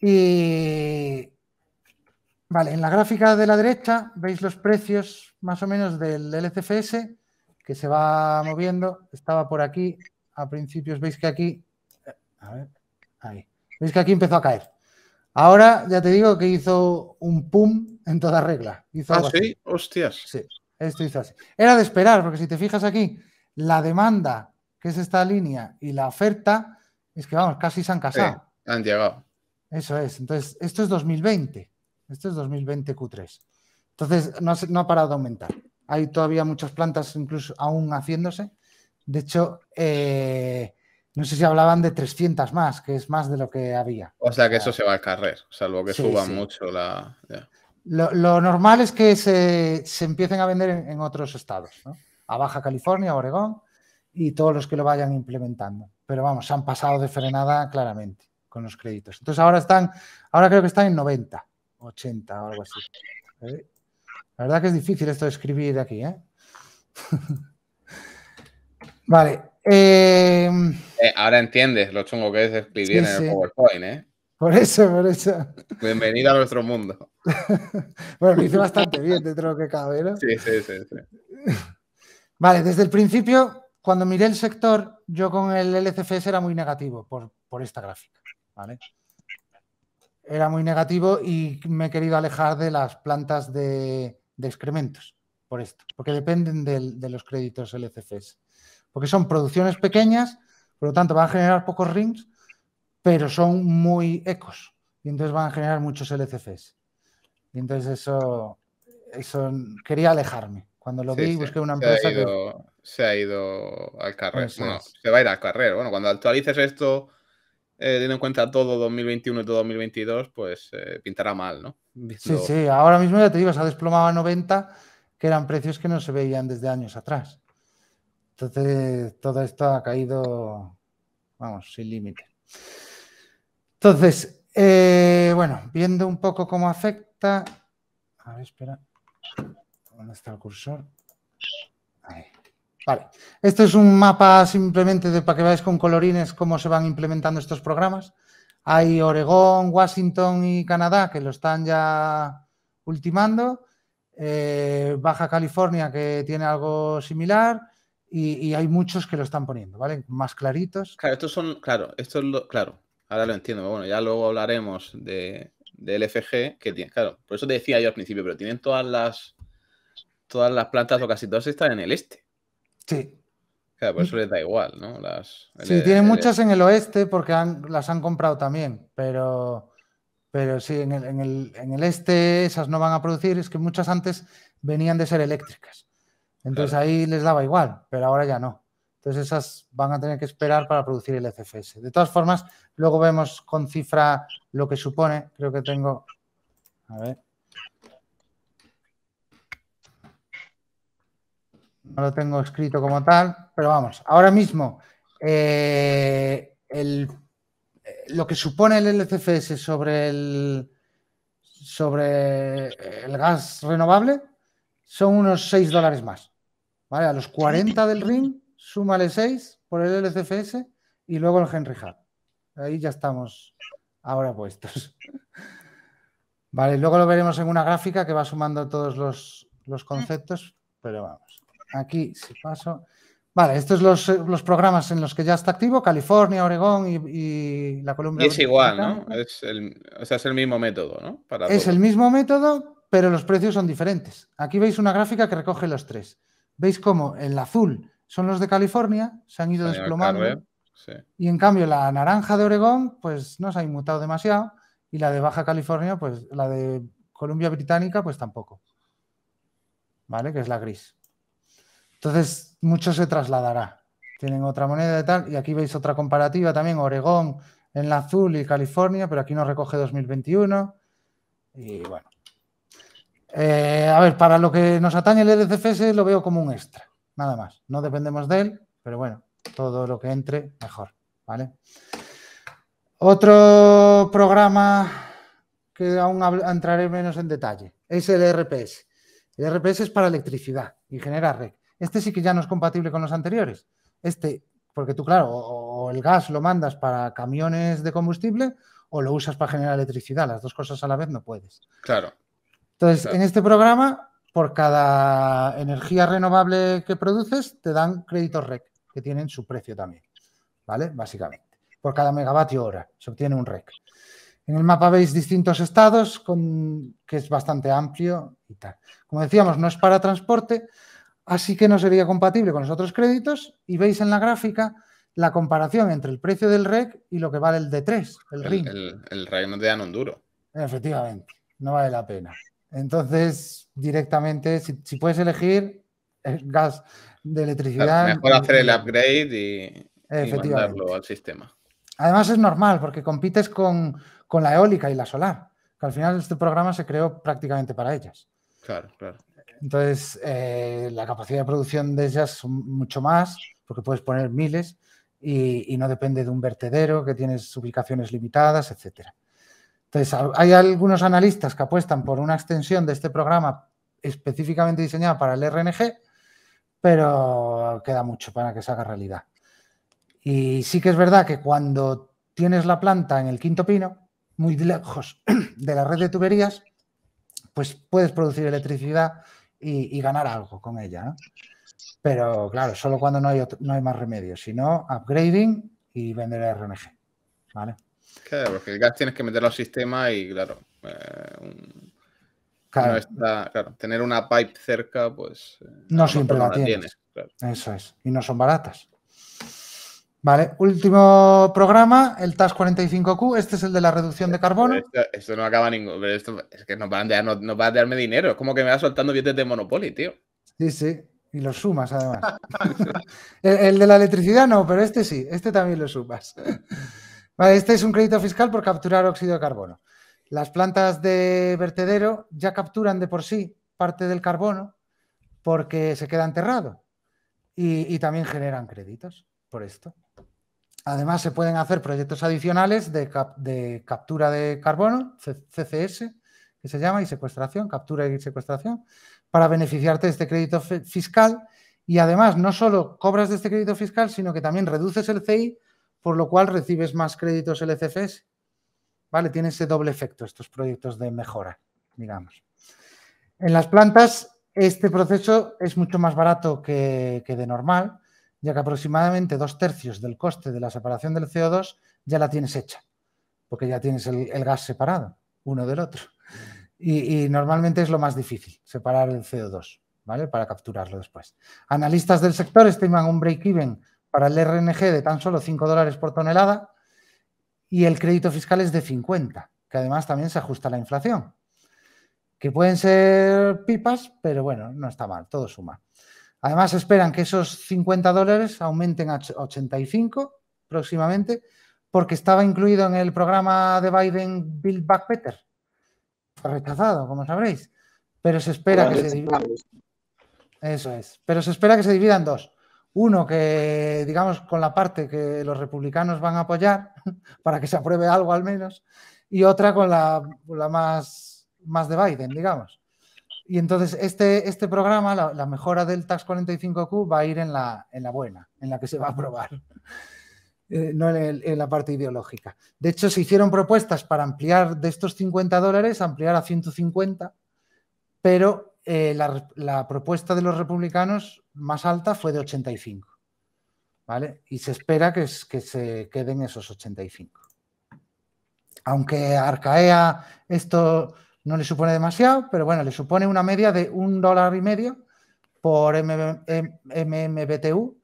y, Vale, en la gráfica de la derecha veis los precios más o menos del LCFS que se va moviendo. Estaba por aquí, a principios veis que aquí, eh, a ver, ahí, veis que aquí empezó a caer. Ahora ya te digo que hizo un pum en toda regla. Hizo ah, sí, así. hostias. Sí, esto hizo así. Era de esperar, porque si te fijas aquí, la demanda, que es esta línea, y la oferta, es que vamos, casi se han casado. Sí, han llegado. Eso es. Entonces, esto es 2020. Esto es 2020 Q3. Entonces, no, ha parado de aumentar. Hay todavía muchas plantas, incluso aún haciéndose. De hecho, eh, no sé si hablaban de 300 más, que es más de lo que había. O sea que eso se va al carrer, salvo que suba mucho la... Lo, normal es que se, empiecen a vender en, otros estados, ¿no? a Baja California, Oregón y todos los que lo vayan implementando. Pero vamos, se han pasado de frenada claramente con los créditos. Entonces ahora están, ahora creo que están en 90. 80 o algo así. ¿Eh? La verdad que es difícil esto de escribir aquí, ¿eh? <laughs> vale. Em, eh, ahora entiendes lo chungo que es escribir en el PowerPoint, ¿eh? Por eso, por eso. Bienvenido a nuestro mundo. <laughs> bueno, lo hice bastante bien dentro de lo que cabe, ¿no? Sí, sí, sí, sí. <laughs> Vale, desde el principio, cuando miré el sector, yo con el LCFS era muy negativo por, por esta gráfica, ¿vale? era muy negativo y me he querido alejar de las plantas de, excrementos por esto, porque dependen de, los créditos LCFs. Porque son producciones pequeñas, por lo tanto van a generar pocos rings, pero son muy ecos y entonces van a generar muchos LCFs. Y entonces eso, eso quería alejarme. Cuando lo vi, busqué una empresa que... Se ha ido al carrer. se va a ir al carrer. Bueno, cuando actualices esto eh, teniendo en cuenta todo 2021 y todo 2022, pues eh, pintará mal, ¿no? Sí, sí, ahora mismo ya te digo, se ha desplomado a 90, que eran precios que no se veían desde años atrás. Entonces, todo esto ha caído, vamos, sin límite. Entonces, eh, bueno, viendo un poco cómo afecta. A ver, espera. ¿Dónde está el cursor? Vale. Esto es un mapa simplemente de, para que veáis con colorines cómo se van implementando estos programas. Hay Oregón, Washington y Canadá que lo están ya ultimando. Eh, Baja California que tiene algo similar. Y, hay muchos que lo están poniendo, ¿vale? Más claritos. Claro, estos son, claro, esto es lo, claro, ahora lo entiendo. Bueno, ya luego hablaremos de, del FG, que tiene, claro, por eso te decía yo al principio, pero tienen todas las, todas las plantas o casi todas están en el este. Sí. Claro, por eso les da igual, ¿no? Las, sí, tienen muchas en el oeste porque las han comprado también, pero, pero sí, en el, este esas no van a producir, es que muchas antes venían de ser eléctricas. Entonces ahí les daba igual, pero ahora ya no. Entonces esas van a tener que esperar para producir el FFS. De todas formas, luego vemos con cifra lo que supone. Creo que tengo... A ver. no lo tengo escrito como tal, pero vamos, ahora mismo eh, eh, lo que supone el LCFS sobre el, sobre el gas renovable son unos 6 dólares más. ¿vale? A los 40 del ring, súmale 6 por el LCFS y luego el Henry Hub. Ahí ya estamos ahora puestos. <laughs> Vale, luego lo veremos en una gráfica que va sumando todos los, los conceptos, pero vamos aquí, si paso. Vale, estos son eh, los, programas en los que ya está activo, California, Oregón y, la Columbia es igual, ¿no? Es el, o sea, es el mismo método, ¿no? es el mismo método, pero los precios son diferentes. Aquí veis una gráfica que recoge los tres. Veis cómo el azul son los de California, se han ido desplomando. Y en cambio la naranja de Oregón, pues no se ha inmutado demasiado. Y la de Baja California, pues la de Columbia Británica, pues tampoco. ¿Vale? Que es la gris. Entonces, mucho se trasladará. Tienen otra moneda de tal, y aquí veis otra comparativa también, Oregón en la azul y California, pero aquí nos recoge 2021. Y bueno. Eh, a ver, para lo que nos atañe el LCFS e lo veo como un extra, nada más. No dependemos de él, pero bueno, todo lo que entre, mejor. ¿Vale? Otro programa que aún entraré menos en detalle es el e RPS. El e RPS es para electricidad y genera red. Este sí que ya no es compatible con los anteriores. Este, porque tú, claro, o el gas lo mandas para camiones de combustible o lo usas para generar electricidad. Las dos cosas a la vez no puedes. Claro. Entonces, en este programa, por cada energía renovable que produces, te dan créditos REC, que tienen su precio también. ¿Vale? Básicamente. Por cada megavatio hora se obtiene un REC. En el mapa veis distintos estados, que es bastante amplio y tal. Como decíamos, no es para transporte, Así que no sería compatible con los otros créditos y veis en la gráfica la comparación entre el precio del REC y lo que vale el D3, el, el RIN. El, el, de no dan un duro. Efectivamente, no vale la pena. Entonces, directamente, si, puedes elegir el gas de electricidad. Mejor hacer el upgrade y, y mandarlo al sistema. Además es normal porque compites con, con la eólica y la solar, que al final este programa se creó prácticamente para ellas. Claro, claro. Entonces, eh, la capacidad de producción de ellas es mucho más, porque puedes poner miles y, no depende de un vertedero que tienes ubicaciones limitadas, etc. Entonces, hay algunos analistas que apuestan por una extensión de este programa específicamente diseñada para el RNG, pero queda mucho para que se haga realidad. Y sí que es verdad que cuando tienes la planta en el quinto pino, muy lejos de la red de tuberías, pues puedes producir electricidad y, ganar algo con ella. Pero claro, solo cuando no hay, no hay más remedio, sino upgrading y vender el RNG. ¿vale? Claro, porque el gas tienes que meterlo al sistema y claro, eh, tener una pipe cerca, pues... Eh, no siempre la tienes. Eso es. Y no son baratas. Vale, último programa, el TAS 45Q. Este es el de la reducción de carbono. Esto, no acaba ningún. Pero esto es que nos van, a darme dinero. Es como que me va soltando billetes de Monopoly, tío. Sí, sí. Y los sumas, además. <laughs> el, de la electricidad no, pero este sí. Este también lo sumas. <laughs> vale, este es un crédito fiscal por capturar óxido de carbono. Las plantas de vertedero ya capturan de por sí parte del carbono porque se queda enterrado. y también generan créditos por esto. Además, se pueden hacer proyectos adicionales de, captura de carbono, CCS, que se llama, y secuestración, captura y secuestración, para beneficiarte de este crédito fiscal. Y además, no solo cobras de este crédito fiscal, sino que también reduces el CI, por lo cual recibes más créditos LCFS. E ¿Vale? Tiene ese doble efecto estos proyectos de mejora, digamos. En las plantas, este proceso es mucho más barato que de normal ya que aproximadamente dos tercios del coste de la separación del CO2 ya la tienes hecha, porque ya tienes el, gas separado, uno del otro. Y, y, normalmente es lo más difícil, separar el CO2, ¿vale? Para capturarlo después. Analistas del sector estiman un break-even para el RNG de tan solo 5 dólares por tonelada y el crédito fiscal es de 50, que además también se ajusta a la inflación. Que pueden ser pipas, pero bueno, no está mal, todo suma. Además, esperan que esos 50 dólares aumenten a 85 próximamente, porque estaba incluido en el programa de Biden Build Back Better. rechazado, como sabréis. Pero se espera que se divida. Eso es. Pero se espera que se dividan dos. Uno que, digamos, con la parte que los republicanos van a apoyar, <laughs> para que se apruebe algo al menos, y otra con la, más de Biden, digamos. Y entonces este, este programa, la, mejora del Tax 45Q, va a ir en la, buena, en la que se va a aprobar, <laughs> eh, no en, la parte ideológica. De hecho, se hicieron propuestas para ampliar de estos 50 dólares, ampliar a 150, pero eh, la, propuesta de los republicanos más alta fue de 85. ¿vale? Y se espera que se queden esos 85. Aunque Arcaea, esto no le supone demasiado, pero bueno, le supone una media de un dólar y medio por MMBTU.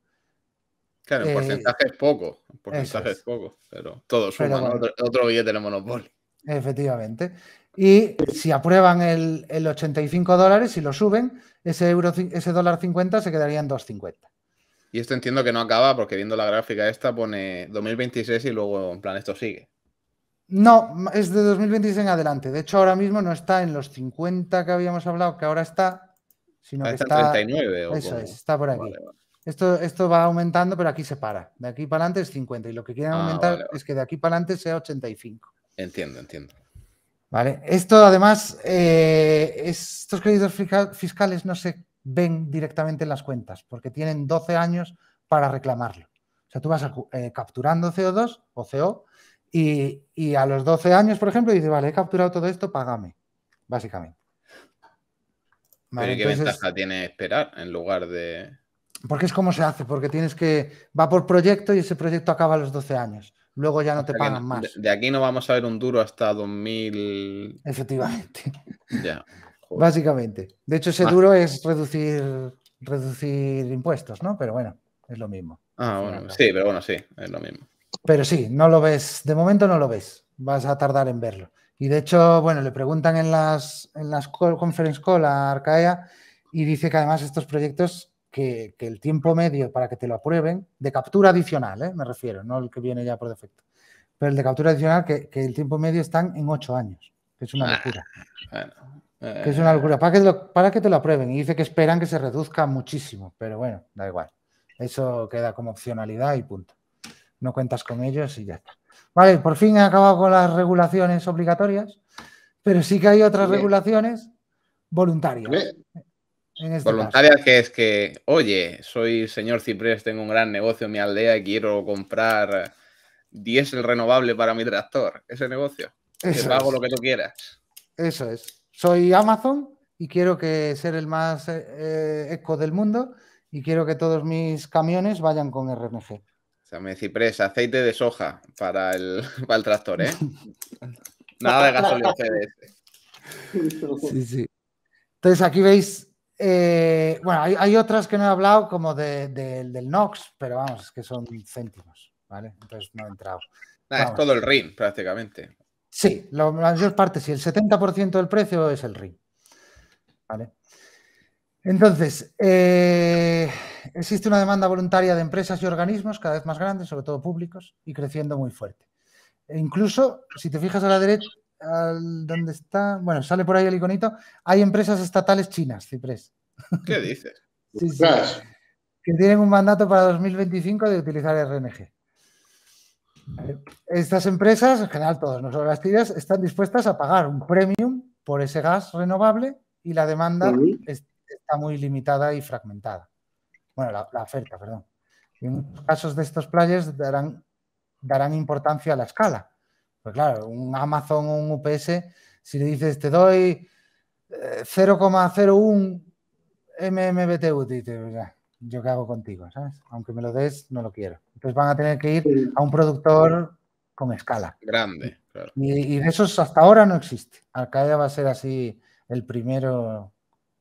Claro, el eh, porcentaje es poco, porcentaje es. poco, pero todo suman otro, billete de monopolio. Efectivamente. Y si aprueban el, 85 dólares, si lo suben, ese, euro, ese dólar 50 se quedaría en 2,50. Y esto entiendo que no acaba porque viendo la gráfica esta pone 2026 y luego en plan esto sigue. No, es de 2026 en adelante. De hecho, ahora mismo no está en los 50 que habíamos hablado, que ahora está, sino ahora que está. 39, o eso es, está por aquí. Esto, esto va aumentando, pero aquí se para. De aquí para adelante es 50. Y lo que quieren ah, aumentar es que de aquí para adelante sea 85. Entiendo, entiendo. Vale. Esto además, eh, estos créditos fiscales no se ven directamente en las cuentas, porque tienen 12 años para reclamarlo. O sea, tú vas eh, capturando CO2 o CO y, a los 12 años, por ejemplo, dice, vale, he capturado todo esto, págame, básicamente. qué ventaja tiene esperar en lugar de...? Porque es como se hace, porque tienes que... Va por proyecto y ese proyecto acaba a los 12 años. Luego ya no te pagan más. De, aquí no vamos a ver un duro hasta 2000... Efectivamente. Ya. Básicamente. De hecho, ese ah. duro es reducir, reducir impuestos, ¿no? Pero bueno, es lo mismo. Ah, bueno, sí, pero bueno, sí, es lo mismo. Pero sí, no lo ves, de momento no lo ves, vas a tardar en verlo. Y de hecho, bueno, le preguntan en las, en las conference call a Arcaea y dice que además estos proyectos, que, que el tiempo medio para que te lo aprueben, de captura adicional, ¿eh? me refiero, no el que viene ya por defecto, pero el de captura adicional, que, el tiempo medio están en ocho años, que es una ah, locura. que es una eh. locura, para que te lo aprueben. Y dice que esperan que se reduzca muchísimo, pero bueno, da igual. Eso queda como opcionalidad y punto no cuentas con ellos y ya está. Vale, por fin he acabado con las regulaciones obligatorias, pero sí que hay otras regulaciones voluntarias. Este voluntarias que es que, oye, soy señor Ciprés, tengo un gran negocio en mi aldea y quiero comprar diésel renovable para mi tractor. Ese negocio. te pago lo que tú quieras. Eso es. Soy Amazon y quiero que ser el más eh, eh, eco del mundo y quiero que todos mis camiones vayan con RNG. O sea, me ciprés, aceite de soja para el, <laughs> para tractor, ¿eh? <laughs> Nada de gasolina CDS. Sí, sí. Entonces aquí veis, eh, bueno, hay, otras que no he hablado como del NOx, pero vamos, es que son céntimos, ¿vale? Entonces no he entrado. es todo el RIN prácticamente. Sí, la mayor parte, Si el 70% del precio es el RIN. ¿Vale? Entonces, eh, existe una demanda voluntaria de empresas y organismos cada vez más grandes, sobre todo públicos, y creciendo muy fuerte. E incluso, si te fijas a la derecha, donde está, bueno, sale por ahí el iconito, hay empresas estatales chinas, Ciprés. ¿Qué dices? <laughs> que tienen un mandato para 2025 de utilizar RNG. Estas empresas, en general todas, no solo las tiras, están dispuestas a pagar un premium por ese gas renovable y la demanda está muy limitada y fragmentada bueno, la, oferta, perdón. en muchos casos de estos players darán, darán importancia a la escala. Pues claro, un Amazon o un UPS, si le dices te doy 0,01 MMBTU, dices, yo qué hago contigo, ¿sabes? Aunque me lo des, no lo quiero. Entonces van a tener que ir a un productor con escala. Grande, Y, de esos hasta ahora no existe. Qaeda va a ser así el primero,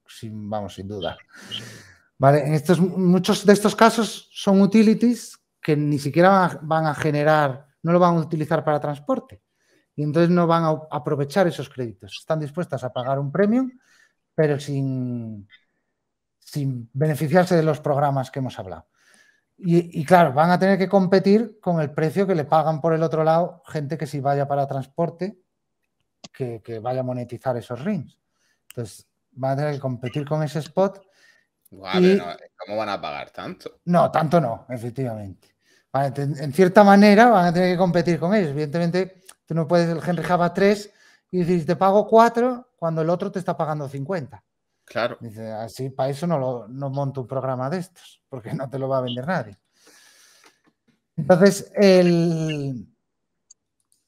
sin, vamos, sin duda estos, muchos de estos casos son utilities que ni siquiera van a, generar, no lo van a utilizar para transporte. Y entonces no van a aprovechar esos créditos. Están dispuestas a pagar un premium, pero sin, sin beneficiarse de los programas que hemos hablado. Y, claro, van a tener que competir con el precio que le pagan por el otro lado gente que si vaya para transporte, que, que vaya a monetizar esos rings. Entonces, van a tener que competir con ese spot eh, ¿Cómo van a pagar tanto? No, tanto no, efectivamente. en cierta manera van a tener que competir con ellos. Evidentemente, tú no puedes el Henry Java 3 y dices, te pago 4 cuando el otro te está pagando 50. Claro. así, para eso no, monto un programa de estos, porque no te lo va a vender nadie. Entonces,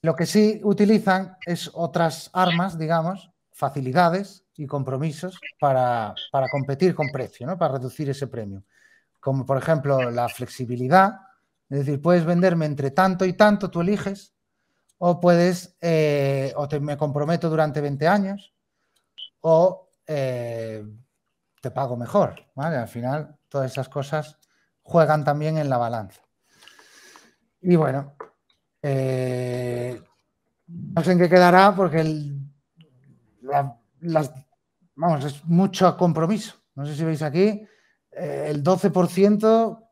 lo que sí utilizan es otras armas, digamos, facilidades y compromisos para, competir con precio, ¿no? para reducir ese premio. Como por ejemplo la flexibilidad, es decir, puedes venderme entre tanto y tanto, tú eliges, o puedes, eh, o te, me comprometo durante 20 años, o eh, te pago mejor. ¿vale? Al final, todas esas cosas juegan también en la balanza. Y bueno, eh, no sé en qué quedará porque el vamos, es mucho compromiso. No sé si veis aquí, eh, el 12%,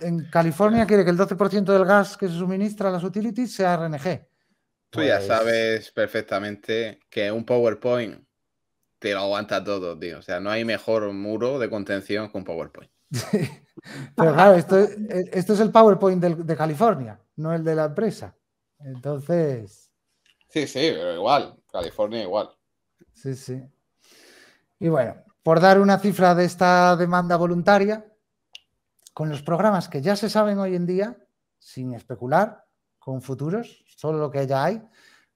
en California quiere que el 12% del gas que se suministra a las utilities sea RNG. Tú ya pues- sabes perfectamente que un PowerPoint te lo aguanta todo, tío. O sea, no hay mejor muro de contención que un PowerPoint. <laughs> Pero claro, esto, esto, es el PowerPoint de, de California, no el de la empresa. Entonces. Sí, sí, pero igual. California igual. Sí, sí. Y bueno, por dar una cifra de esta demanda voluntaria, con los programas que ya se saben hoy en día, sin especular, con futuros, solo lo que ya hay,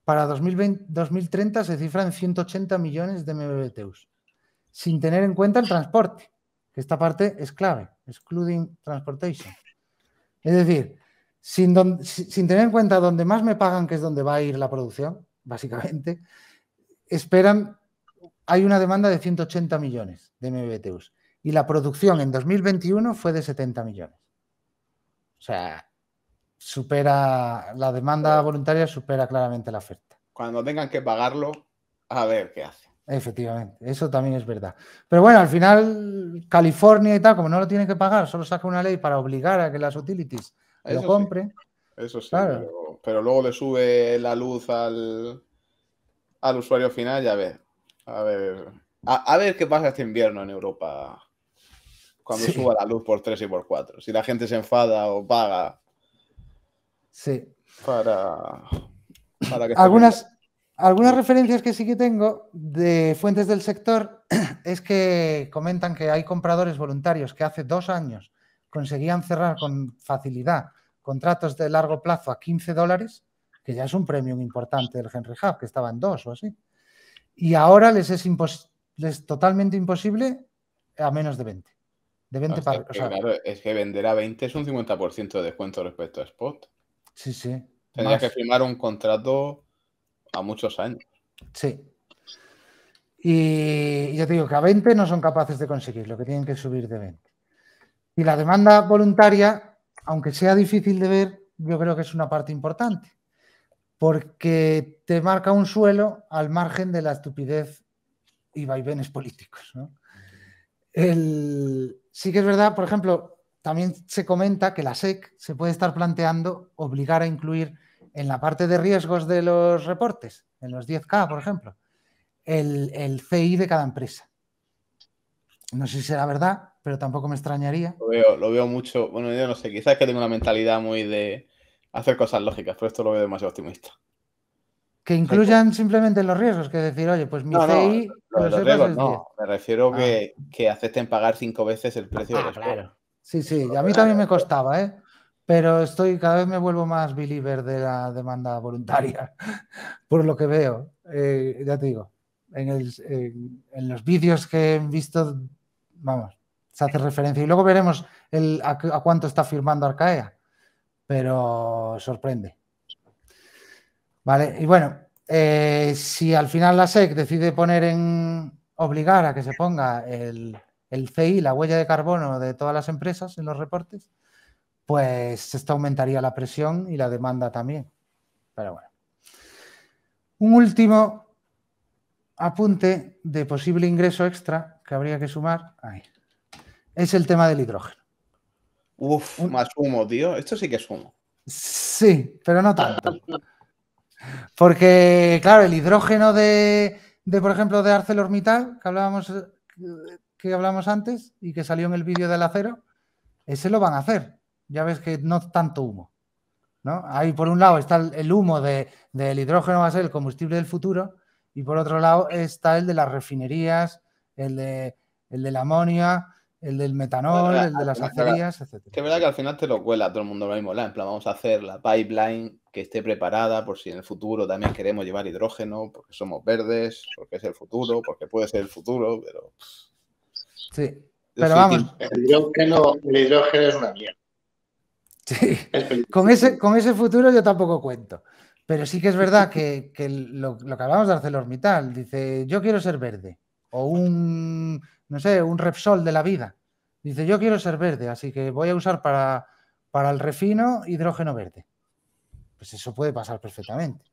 para 2020, 2030 se cifran 180 millones de MBTUs, sin tener en cuenta el transporte, que esta parte es clave, excluding transportation. Es decir, sin, sin tener en cuenta donde más me pagan, que es donde va a ir la producción, básicamente, esperan, hay una demanda de 180 millones de MBTUs y la producción en 2021 fue de 70 millones. O sea, supera, la demanda voluntaria supera claramente la oferta. Cuando tengan que pagarlo, a ver qué hace Efectivamente, eso también es verdad. Pero bueno, al final California y tal, como no lo tienen que pagar, solo saca una ley para obligar a que las utilities lo compren. Eso sí, pero, luego le sube la luz al, al usuario final y a ver. A ver. A, ver qué pasa este invierno en Europa. Cuando suba la luz por 3 y por 4. Si la gente se enfada o paga. Sí. Para. algunas, algunas referencias que sí que tengo de fuentes del sector <clears throat> es que comentan que hay compradores voluntarios que hace dos años conseguían cerrar con facilidad contratos de largo plazo a 15 dólares que ya es un premium importante del Henry Hub, que estaba en dos o así. Y ahora les es, totalmente imposible a menos de 20. De 20 para, es, que, claro, es que vender a 20 es un 50% de descuento respecto a Spot. Sí, sí. Tendría que firmar un contrato a muchos años. Sí. Y yo te digo que a 20 no son capaces de conseguir lo que tienen que subir de 20. Y la demanda voluntaria, aunque sea difícil de ver, yo creo que es una parte importante porque te marca un suelo al margen de la estupidez y vaivenes políticos. sí que es verdad, por ejemplo, también se comenta que la SEC se puede estar planteando obligar a incluir en la parte de riesgos de los reportes, en los 10K, por ejemplo, el, CI de cada empresa. No sé si será verdad, pero tampoco me extrañaría. Lo veo, lo veo mucho. Bueno, yo no sé, quizás que tengo una mentalidad muy de hacer cosas lógicas, pero esto lo veo demasiado optimista. Que incluyan simplemente los riesgos, que decir, oye, pues mi CI. los Me refiero ah. que, acepten pagar cinco veces el precio ah, Sí, sí, a mí también me costaba, ¿eh? Pero estoy, cada vez me vuelvo más believer de la demanda voluntaria, <laughs> por lo que veo. Eh, ya te digo, en, los vídeos que he visto, vamos, se hace referencia. Y luego veremos el, a cuánto está firmando Arcaea pero sorprende. Vale, y bueno, eh, si al final la SEC decide poner en obligar a que se ponga el, el CI, la huella de carbono de todas las empresas en los reportes, pues esto aumentaría la presión y la demanda también. Pero bueno. Un último apunte de posible ingreso extra que habría que sumar ahí, es el tema del hidrógeno. Uf, más humo, tío. Esto sí que es humo. Sí, pero no tanto. Porque, claro, el hidrógeno de, por ejemplo, de ArcelorMittal, que hablábamos, que hablamos antes y que salió en el vídeo del acero, ese lo van a hacer. Ya ves que no tanto humo. ¿no? Ahí, por un lado, está el humo del hidrógeno, va a ser el combustible del futuro, y por otro lado está el de las refinerías, el de, el de la amonia, el del metanol, el de las acerías, etc. Que es verdad que al final te lo cuela todo el mundo lo mismo, vamos a hacer la pipeline que esté preparada por si en el futuro también queremos llevar hidrógeno, porque somos verdes, porque es el futuro, porque puede ser el futuro, pero... Sí, pero vamos... El hidrógeno, es una mierda. Sí, con ese, con ese futuro yo tampoco cuento. Pero sí que es verdad que, lo, lo, que hablamos de ArcelorMittal, dice, yo quiero ser verde. O un no sé, un Repsol de la vida. Dice, yo quiero ser verde, así que voy a usar para, para el refino hidrógeno verde. Pues eso puede pasar perfectamente.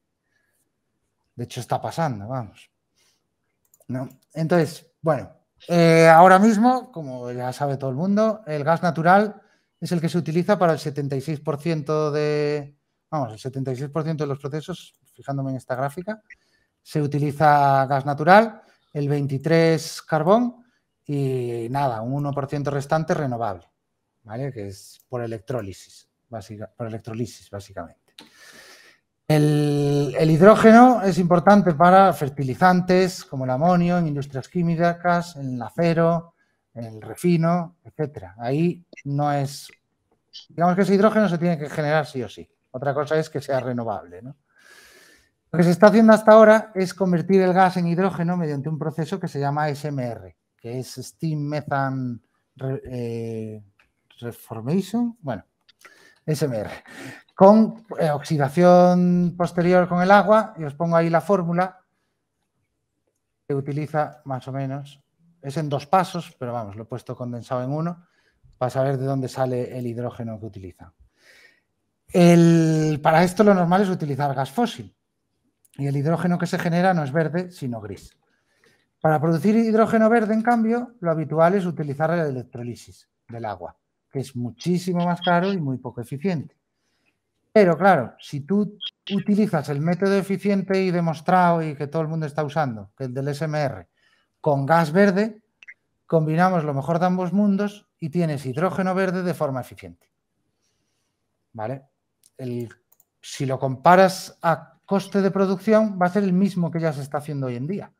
De hecho, está pasando, vamos. Entonces, bueno, eh, ahora mismo, como ya sabe todo el mundo, el gas natural es el que se utiliza para el 76% de, vamos, el 76% de los procesos, fijándome en esta gráfica, se utiliza gas natural, el 23 carbón y nada, un 1% restante renovable, ¿vale? Que es por electrólisis, por electrolisis básicamente. El, hidrógeno es importante para fertilizantes como el amonio, en industrias químicas, en el acero, en el refino, etc. Ahí no es, digamos que ese hidrógeno se tiene que generar sí o sí. Otra cosa es que sea renovable, Lo que se está haciendo hasta ahora es convertir el gas en hidrógeno mediante un proceso que se llama SMR, que es Steam Methane eh, Reformation, bueno, SMR, con eh, oxidación posterior con el agua, y os pongo ahí la fórmula que utiliza más o menos, es en dos pasos, pero vamos, lo he puesto condensado en uno, para saber de dónde sale el hidrógeno que utiliza. para esto lo normal es utilizar gas fósil, y el hidrógeno que se genera no es verde, sino gris. Para producir hidrógeno verde, en cambio, lo habitual es utilizar la electrolisis del agua, que es muchísimo más caro y muy poco eficiente. Pero claro, si tú utilizas el método eficiente y demostrado y que todo el mundo está usando, que es del SMR, con gas verde, combinamos lo mejor de ambos mundos y tienes hidrógeno verde de forma eficiente. ¿Vale? si lo comparas a coste de producción, va a ser el mismo que ya se está haciendo hoy en día.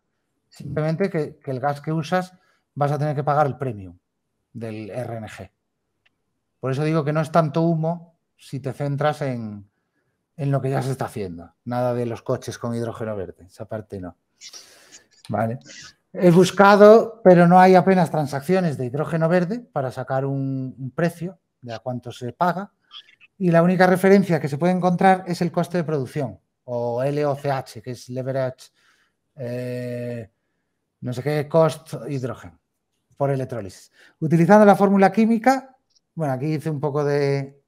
Simplemente que, el gas que usas vas a tener que pagar el premium del RNG. Por eso digo que no es tanto humo si te centras en, lo que ya se está haciendo. Nada de los coches con hidrógeno verde, esa parte no. Vale. He buscado, pero no hay apenas transacciones de hidrógeno verde para sacar un, precio de a cuánto se paga. Y la única referencia que se puede encontrar es el coste de producción, o LOCH, que es Leverage eh, no sé qué, cost hidrógeno por electrólisis. Utilizando la fórmula química, bueno, aquí hice un poco de,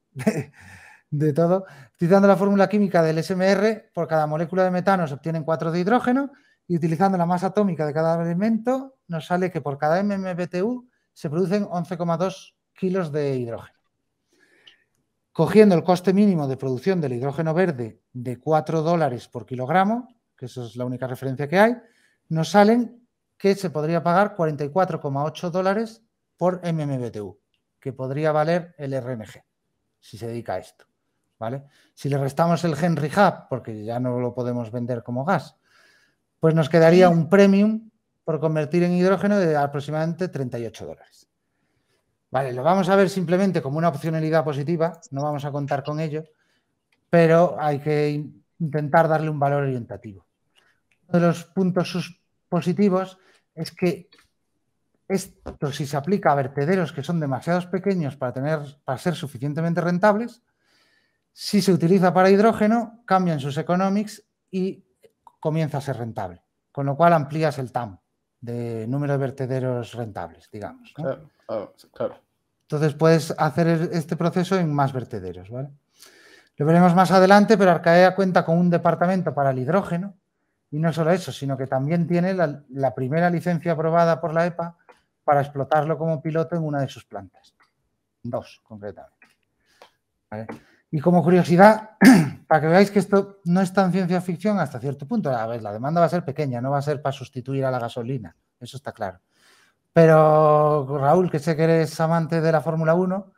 de, todo, utilizando la fórmula química del SMR, por cada molécula de metano se obtienen 4 de hidrógeno y utilizando la masa atómica de cada elemento nos sale que por cada MMBTU se producen 11,2 kilos de hidrógeno. Cogiendo el coste mínimo de producción del hidrógeno verde de 4 dólares por kilogramo, que eso es la única referencia que hay, nos salen que se podría pagar 44,8 dólares por MMBTU, que podría valer el RMG... si se dedica a esto. ¿vale? Si le restamos el Henry Hub, porque ya no lo podemos vender como gas, pues nos quedaría un premium por convertir en hidrógeno de aproximadamente 38 dólares. Vale, lo vamos a ver simplemente como una opcionalidad positiva, no vamos a contar con ello, pero hay que intentar darle un valor orientativo. Uno de los puntos positivos es que esto, si se aplica a vertederos que son demasiados pequeños para, tener, para ser suficientemente rentables, si se utiliza para hidrógeno, cambian sus economics y comienza a ser rentable. Con lo cual amplías el TAM de número de vertederos rentables, digamos. Entonces puedes hacer este proceso en más vertederos, Lo veremos más adelante, pero Arcaea cuenta con un departamento para el hidrógeno, y no solo eso, sino que también tiene la, primera licencia aprobada por la EPA para explotarlo como piloto en una de sus plantas. Dos, concretamente. Y como curiosidad, <clears throat> para que veáis que esto no es tan ciencia ficción hasta cierto punto. A la demanda va a ser pequeña, no va a ser para sustituir a la gasolina, eso está claro. Pero Raúl, que sé que eres amante de la Fórmula 1,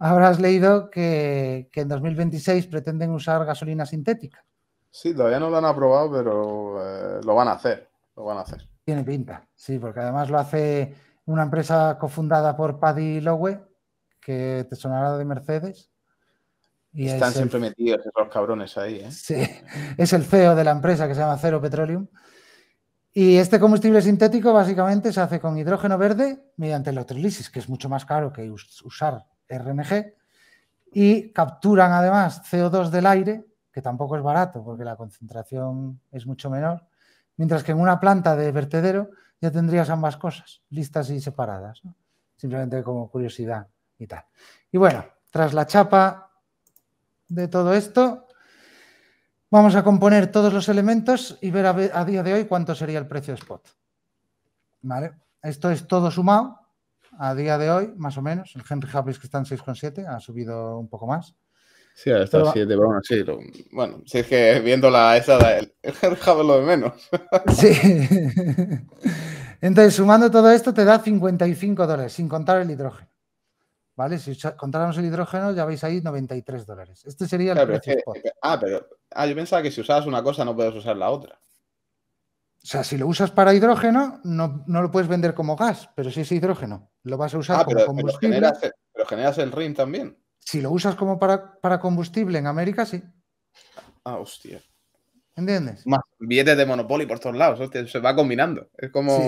habrás leído que en 2026 pretenden usar gasolina sintética. Sí, todavía no lo han aprobado, pero eh, lo van a hacer. Lo van a hacer. Tiene pinta, sí, porque además lo hace una empresa cofundada por Paddy Lowe, que te sonará de Mercedes. Están siempre metidos esos cabrones ahí. ¿eh? Sí, <laughs> es el CEO de la empresa que se llama Cero Petroleum. Y este combustible sintético básicamente se hace con hidrógeno verde mediante electrolisis, que es mucho más caro que usar RNG. Y capturan además CO2 del aire que tampoco es barato porque la concentración es mucho menor, mientras que en una planta de vertedero ya tendrías ambas cosas, listas y separadas, simplemente como curiosidad y tal. Y bueno, tras la chapa de todo esto, vamos a componer todos los elementos y ver a, día de hoy cuánto sería el precio spot. ¿Vale? Esto es todo sumado a día de hoy, más o menos. El Henry Hub que está en 6,7 ha subido un poco más. Sí, hasta pero, siete, bueno, sí. bueno, si es que viendo la esa, el, <laughs> lo de menos. <laughs> Sí. Entonces, sumando todo esto, te da 55 dólares, sin contar el hidrógeno. ¿Vale? Si contáramos el hidrógeno, ya veis ahí 93 dólares. Este sería el precio. Eh, ah, pero ah, yo pensaba que si usabas una cosa no puedes usar la otra. O sea, si lo usas para hidrógeno, no, lo puedes vender como gas, pero si es hidrógeno, lo vas a usar ah, como pero, combustible. pero generas el RIN también. Si lo usas como para, combustible en América, sí. Ah, hostia. ¿Entiendes? Más billetes de Monopoly por todos lados, hostia, se va combinando. Es como.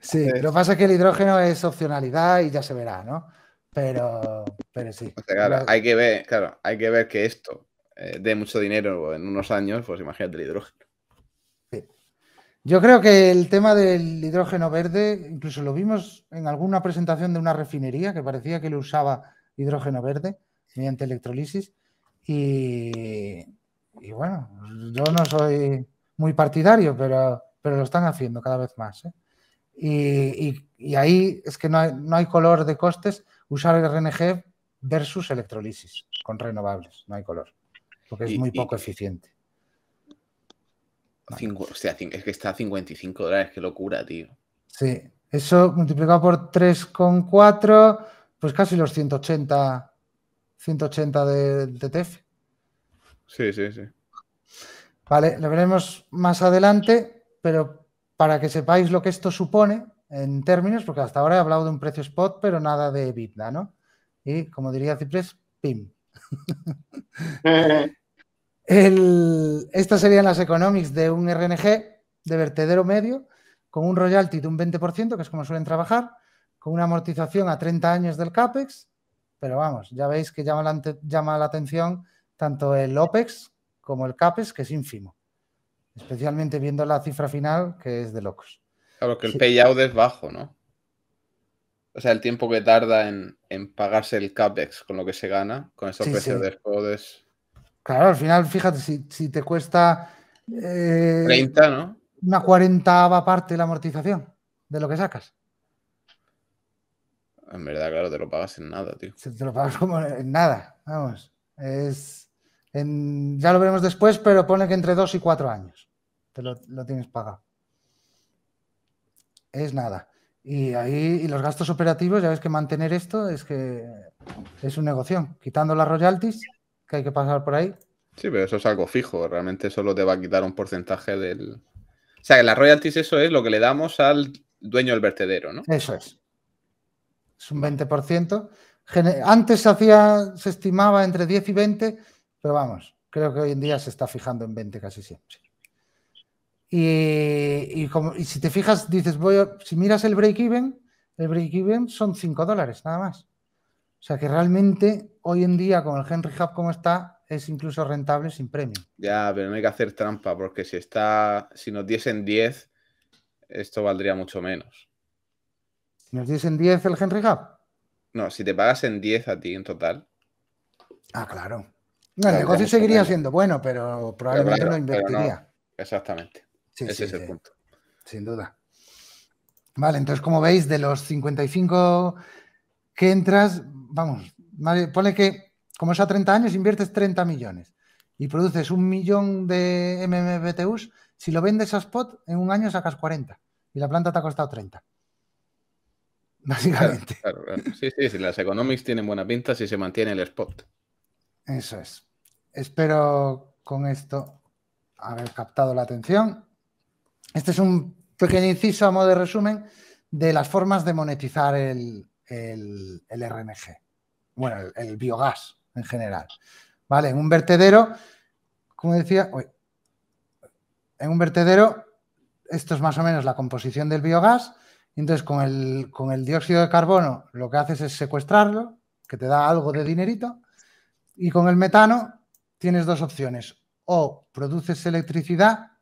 Sí, <laughs> eh. lo que pasa es que el hidrógeno es opcionalidad y ya se verá, ¿no? Pero, sí. hay que ver, claro, hay que ver que esto de eh, dé mucho dinero en unos años, pues imagínate el hidrógeno. Yo creo que el tema del hidrógeno verde, incluso lo vimos en alguna presentación de una refinería que parecía que lo usaba hidrógeno verde mediante electrolisis. Y, bueno, yo no soy muy partidario, pero, pero lo están haciendo cada vez más. ¿eh? Y, ahí es que no hay, no hay color de costes usar el RNG versus electrolisis con renovables, no hay color, porque es muy poco eficiente. o sea, es que está a 55 dólares, qué locura, tío. Sí, eso multiplicado por 3,4 pues casi los 180, de, de Sí, sí, sí. Vale, lo veremos más adelante, pero para que sepáis lo que esto supone en términos, porque hasta ahora he hablado de un precio spot, pero nada de EBITDA, ¿no? Y como diría Ciprés, PIM. <laughs> estas serían las economics de un RNG de vertedero medio con un royalty de un 20%, que es como suelen trabajar, con una amortización a 30 años del CAPEX, pero vamos, ya veis que llama la, llama la atención tanto el OPEX como el CAPEX, que es ínfimo, especialmente viendo la cifra final, que es de locos. Claro, que el payout es bajo, ¿no? O sea, el tiempo que tarda en, pagarse el CAPEX con lo que se gana, con esos precios de CODES. Claro, al final, fíjate, si, te cuesta... 30, eh, ¿no? Una cuarentava parte de la amortización de lo que sacas. En verdad, claro, te lo pagas en nada, tío. Te lo pagas como en nada, vamos. Es. ya lo veremos después, pero pone que entre dos y cuatro años te lo, lo tienes pagado. Es nada. Y ahí y los gastos operativos, ya ves que mantener esto es que es un negocio. Quitando las royalties, que hay que pasar por ahí. Sí, pero eso es algo fijo. Realmente solo te va a quitar un porcentaje del. O sea, que las royalties eso es lo que le damos al dueño del vertedero, ¿no? Eso es es un 20%. Antes se hacía, se estimaba entre 10 y 20, pero vamos, creo que hoy en día se está fijando en 20 casi siempre. Y, si te fijas, dices, voy si miras el break-even, el break-even son 5 dólares nada más. O sea que realmente hoy en día, con el Henry Hub como está, es incluso rentable sin premio. Ya, pero no hay que hacer trampa, porque si está, si nos diesen 10, esto valdría mucho menos. ¿Nos dices en 10 el Henry Hub? No, si te pagas en 10 a ti en total. Ah, claro. el negocio seguiría siendo bueno, pero probablemente no invertiría. Exactamente. Ese es el punto. Sin duda. Vale, entonces, como veis, de los 55 que entras, vamos, pone que, como es a 30 años, inviertes 30 millones y produces un millón de MMBTUs. Si lo vendes a spot, en un año sacas 40 y la planta te ha costado 30. <laughs> básicamente. Sí, sí, sí, las economics tienen buena pinta si se mantiene el spot. Eso es. Espero con esto haber captado la atención. Este es un pequeño inciso a modo de resumen de las formas de monetizar el, el, el RNG, bueno, el, biogás en general. ¿Vale? En un vertedero, como decía, hoy en un vertedero, esto es más o menos la composición del biogás. Entonces, con el, con el dióxido de carbono lo que haces es secuestrarlo, que te da algo de dinerito, y con el metano tienes dos opciones. O produces electricidad,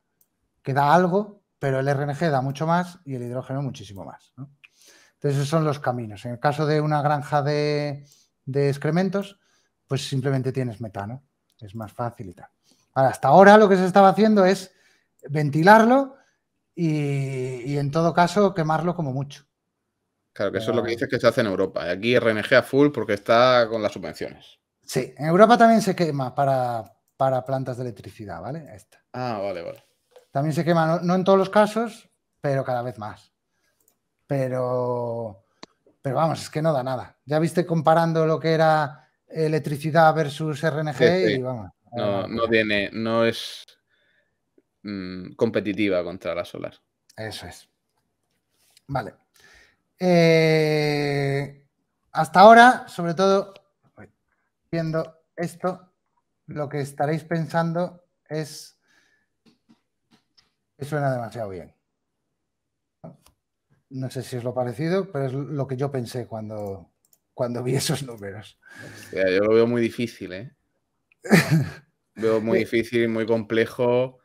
que da algo, pero el RNG da mucho más y el hidrógeno muchísimo más. Entonces, esos son los caminos. En el caso de una granja de, de excrementos, pues simplemente tienes metano. Es más fácil y tal. Ahora, hasta ahora lo que se estaba haciendo es ventilarlo y, en todo caso quemarlo como mucho. Claro, que eso es lo que eh, dices que se hace en Europa. aquí RNG a full porque está con las subvenciones. Sí, en Europa también se quema para, para plantas de electricidad, ¿vale? Ah, vale, vale. También se quema, no, en todos los casos, pero cada vez más. Pero, pero vamos, es que no da nada. Ya viste comparando lo que era electricidad versus RNG y vamos. No, eh, no tiene, no es, Mm, competitiva contra las olas... Eso es. Vale. Eh, hasta ahora, sobre todo, viendo esto, lo que estaréis pensando es que suena demasiado bien. No sé si es lo parecido, pero es lo que yo pensé cuando, cuando vi esos números. yo lo veo muy difícil, ¿eh? <laughs> veo muy difícil, muy complejo.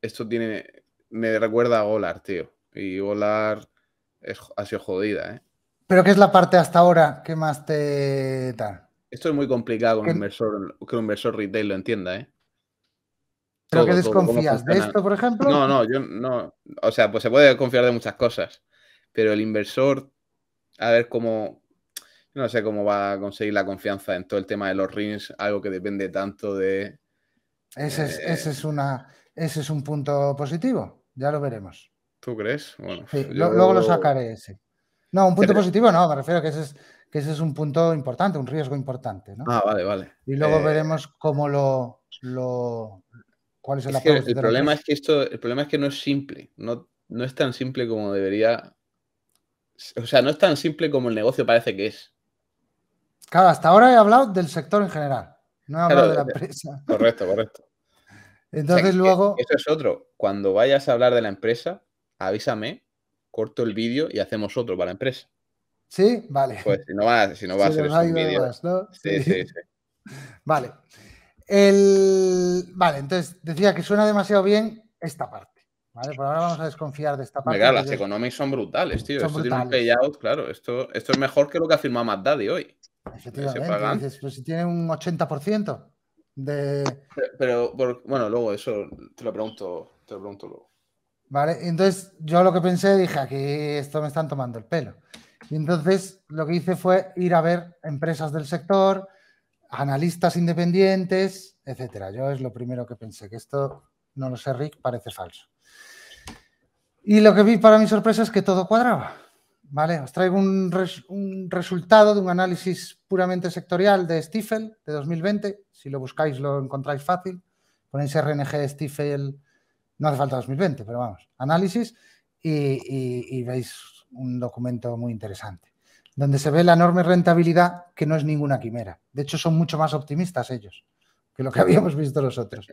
Esto, tiene. Me recuerda a Golar, tío. Y Golar ha sido jodida, ¿eh? ¿Pero qué es la parte hasta ahora que más te da? Esto es muy complicado que un, inversor, que un inversor retail lo entienda, ¿eh? ¿Pero qué desconfías? ¿De esto, por ejemplo? No, no, yo no. O sea, pues se puede confiar de muchas cosas. Pero el inversor, a ver cómo. No sé cómo va a conseguir la confianza en todo el tema de los rings, algo que depende tanto de eh, ese es, un punto positivo, ya lo veremos. ¿Tú crees? luego lo sacaré ese. No, un punto positivo no, me refiero a que ese es, un punto importante, un riesgo importante. Ah, vale, vale. Y luego eh, veremos cómo lo, cuál es el es El problema es que el problema es que no es simple, no, no es tan simple como debería. O sea, no es tan simple como el negocio parece que es. Claro, hasta ahora he hablado del sector en general no hablo de la eh, empresa. <laughs> Correcto, correcto. Entonces luego... Eso es otro. Cuando vayas a hablar de la empresa, avísame, corto el vídeo y hacemos otro para la empresa. Sí, vale. Pues si no va, si no va a ser no vídeo. ¿no? Sí, sí, sí, <laughs> Vale. Vale, entonces decía que suena demasiado bien esta parte. Por ahora vamos a desconfiar de esta parte. las economics son brutales, tío. esto tiene un payout, claro. Esto, esto es mejor que lo que ha firmado Matt Daddy hoy. Efectivamente, dices, pues si tiene un 80% de... Pero, bueno, luego eso te lo pregunto, te lo pregunto luego. Vale, entonces yo lo que pensé, dije, aquí esto me están tomando el pelo. Y entonces lo que hice fue ir a ver empresas del sector, analistas independientes, etcétera. Yo es lo primero que pensé, que esto, no lo sé, Rick, parece falso. Y lo que vi para mi sorpresa es que todo cuadraba. ¿Vale? Os traigo un, resultado de un análisis puramente sectorial de Stifel de 2020. Si lo buscáis lo encontráis fácil. Ponéis RNG Stifel, no hace falta 2020, pero vamos, análisis y, veis un documento muy interesante, donde se ve la enorme rentabilidad que no es ninguna quimera. De hecho, son mucho más optimistas ellos que lo que habíamos visto nosotros.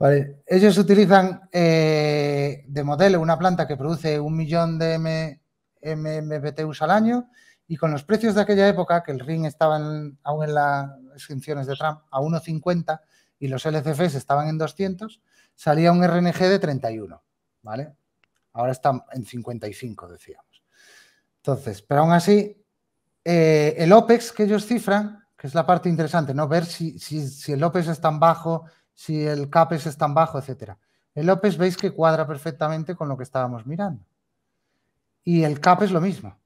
Vale. Ellos utilizan eh, de modelo una planta que produce un millón de, M, MMBTUs al año y con los precios de aquella época, que el RIN estaba aún en las exenciones de Trump a 1,50 y los LCFs estaban en 200, salía un RNG de 31, ¿vale? Ahora está en 55, decíamos. Entonces, pero aún así, eh, el OPEX que ellos cifran, que es la parte interesante, ¿no? Ver si, el OPEX es tan bajo, si el CAPEX es tan bajo, etc. El OPEX veis que cuadra perfectamente con lo que estábamos mirando. Y el CAP es lo mismo.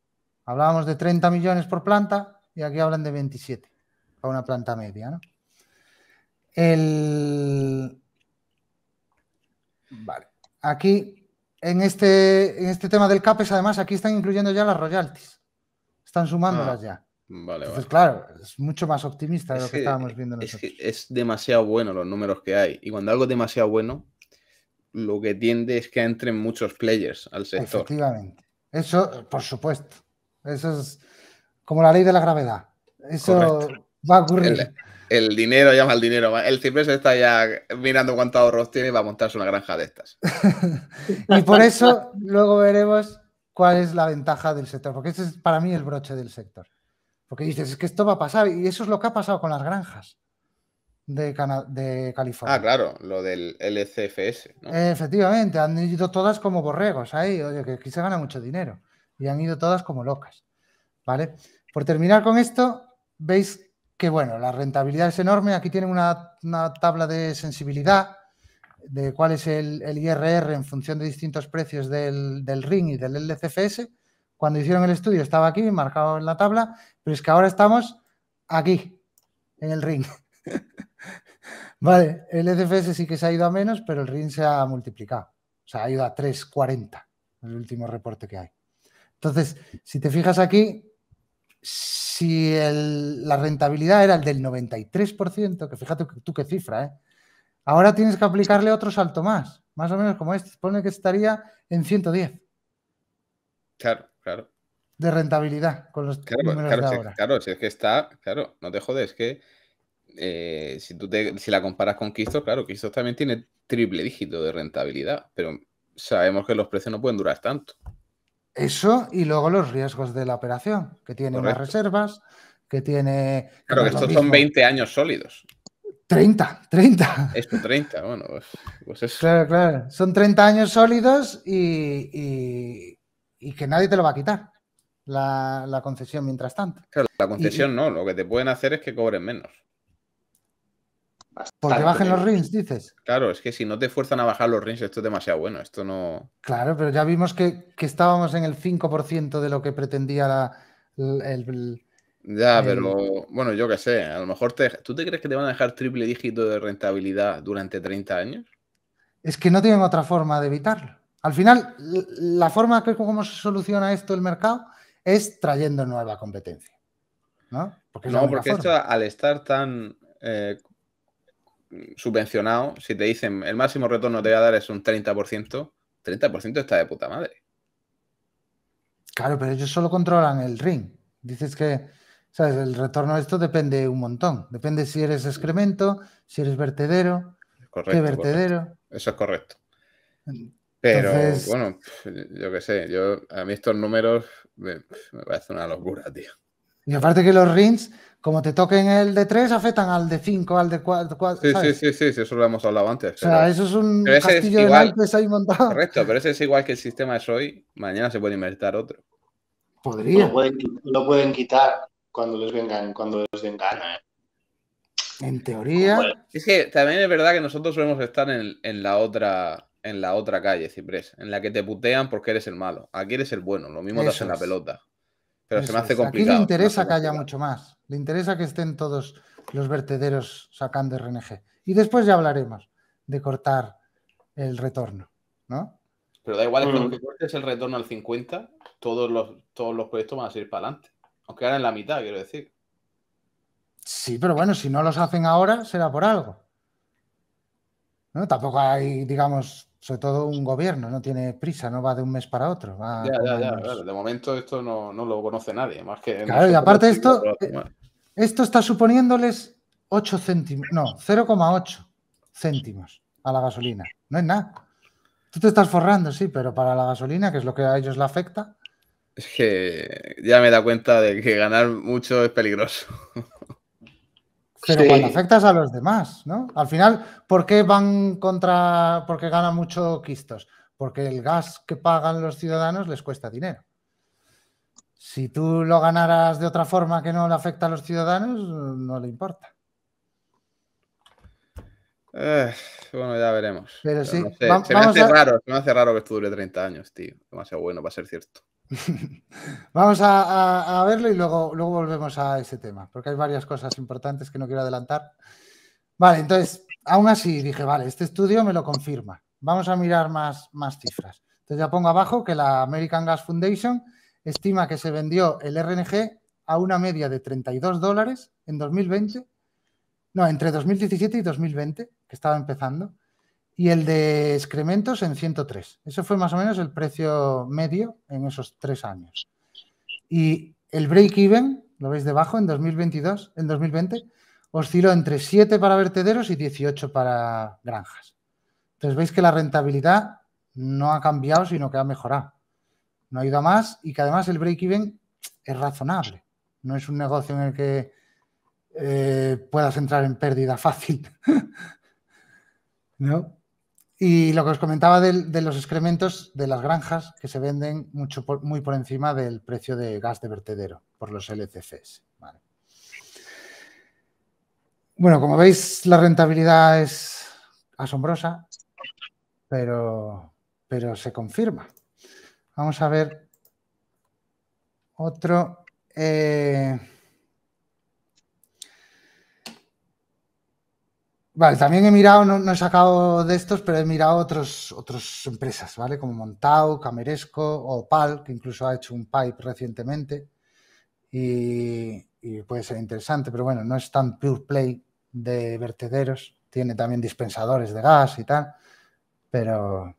Hablábamos de 30 millones por planta y aquí hablan de 27 para una planta media. ¿no? Vale. Aquí, en este, en este tema del CAPES, además, aquí están incluyendo ya las royalties. Están sumándolas ah, ya. Vale, Entonces, claro, es mucho más optimista de lo que, estábamos viendo nosotros. Es, es demasiado bueno los números que hay. Y cuando algo es demasiado bueno, lo que tiende es que entren muchos players al sector. Efectivamente. Eso, por supuesto. Eso es como la ley de la gravedad. Eso va a ocurrir. El, dinero llama al dinero. El ciprés está ya mirando cuántos ahorros tiene y va a montarse una granja de estas. <laughs> y por eso luego veremos cuál es la ventaja del sector, porque ese es para mí el broche del sector. Porque dices, es que esto va a pasar y eso es lo que ha pasado con las granjas de, de California. Ah, claro, lo del LCFS. Efectivamente, han ido todas como borregos ahí, oye, que aquí se gana mucho dinero. Y han ido todas como locas. ¿Vale? Por terminar con esto, veis que, bueno, la rentabilidad es enorme. Aquí tienen una, tabla de sensibilidad de cuál es el, IRR en función de distintos precios del, del y del LCFS. Cuando hicieron el estudio estaba aquí, marcado en la tabla, pero es que ahora estamos aquí, en el RING Vale, el ECFS sí que se ha ido a menos, pero el RIN se ha multiplicado. O sea, ha ido a 3,40, el último reporte que hay. Entonces, si te fijas aquí, si la rentabilidad era el del 93%, que fíjate tú qué cifra, ¿eh? ahora tienes que aplicarle otro salto más, más o menos como este. Pone que estaría en 110. Claro, claro. De rentabilidad con los números de ahora. claro, si es que está, claro, no te jodes, que eh, si, tú si la comparas con Kistos, claro, Kistos también tiene triple dígito de rentabilidad, pero sabemos que los precios no pueden durar tanto. Eso y luego los riesgos de la operación, que tiene unas reservas, que tiene... Claro, que estos son 20 años sólidos. 30, 30. Esto 30, bueno, pues, pues Claro, claro. Son 30 años sólidos y, que nadie te lo va a quitar. La, concesión mientras tanto. Claro, la concesión no, lo que te pueden hacer es que cobren menos. Porque bajen los rings, dices. Claro, es que si no te fuerzan a bajar los rings, esto es demasiado bueno. Esto no. Claro, pero ya vimos que, estábamos en el 5% de lo que pretendía la, el, Ya, pero bueno, yo qué sé. A lo mejor te, ¿Tú te crees que te van a dejar triple dígito de rentabilidad durante 30 años? Es que no tienen otra forma de evitarlo. Al final, la forma que cómo se soluciona esto el mercado es trayendo nueva competencia. ¿No? Porque no, porque esto, al estar tan eh, subvencionado, si te dicen el máximo retorno te va a dar es un 30%, 30% está de puta madre. Claro, pero ellos solo controlan el ring. Dices que, ¿sabes? El retorno de esto depende un montón. Depende si eres excremento, si eres vertedero, correcto, vertedero. Eso es correcto. Pero bueno, yo qué sé, yo a mí estos números me, me parece una locura, tío. Y aparte que los rings como te toquen el de 3, afectan al de 5, al de 4. Sí, sí, sí, sí, sí, eso lo hemos hablado antes. O sea, eso es un castillo de naipes ahí montado. Correcto, pero ese es igual que el sistema de hoy, mañana se puede inventar otro. Podría. Lo pueden, quitar cuando les vengan, cuando les den gana. En teoría. es que también es verdad que nosotros solemos estar en, la otra en la otra calle, Ciprés, en la que te putean porque eres el malo. Aquí eres el bueno, lo mismo te hacen la pelota. Pero se me hace complicado. Aquí le interesa que haya mucho más. Le interesa que estén todos los vertederos sacando RNG. Y después ya hablaremos de cortar el retorno, ¿no? Pero da igual, es que mm. cortes el retorno al 50, todos los, todos los proyectos van a seguir para adelante. Aunque ahora en la mitad, quiero decir. Sí, pero bueno, si no los hacen ahora, será por algo. ¿No? Tampoco hay, digamos, sobre todo un gobierno, no tiene prisa, no va de un mes para otro. ya, ya, ya, De momento esto no, lo conoce nadie, más que... Claro, y aparte esto, eh, esto está suponiéndoles 8 céntimos, no, 0,8 céntimos a la gasolina. No es nada. Tú te estás forrando, sí, pero para la gasolina, que es lo que a ellos le afecta. Es que ya me da cuenta de que ganar mucho es peligroso. Pero cuando afectas a los demás, ¿no? Al final, ¿por qué van contra, porque gana mucho Quistos? Porque el gas que pagan los ciudadanos les cuesta dinero. Si tú lo ganaras de otra forma que no le afecta a los ciudadanos, no le importa. Eh, bueno, ya veremos. Pero, sí, se, me hace raro, que esto dure 30 años, tío. Demasiado bueno va a ser cierto. <laughs> Vamos a, verlo y luego, volvemos a ese tema, porque hay varias cosas importantes que no quiero adelantar. Vale, entonces, aún así dije, vale, este estudio me lo confirma. Vamos a mirar más, más cifras. Entonces ya pongo abajo que la American Gas Foundation estima que se vendió el RNG a una media de 32 dólares en 2020, no, entre 2017 y 2020, que estaba empezando, y el de excrementos en 103. Eso fue más o menos el precio medio en esos tres años. Y el break-even, lo veis debajo, en 2022, en 2020, osciló entre 7 para vertederos y 18 para granjas. Entonces veis que la rentabilidad no ha cambiado, sino que ha mejorado. No ha ido a más y que además el break-even es razonable. No es un negocio en el que eh, puedas entrar en pérdida fácil. <laughs> ¿No? Y lo que os comentaba de, los excrementos de las granjas que se venden mucho muy por encima del precio de gas de vertedero por los LCCs. Bueno, como veis, la rentabilidad es asombrosa, pero, se confirma. Vamos a ver otro. Eh, Vale, también he mirado, no, he sacado de estos, pero he mirado otros, otras empresas, ¿vale? Como Montau, Cameresco, o Opal, que incluso ha hecho un pipe recientemente. Y, puede ser interesante, pero bueno, no es tan pure play de vertederos. Tiene también dispensadores de gas y tal. Pero,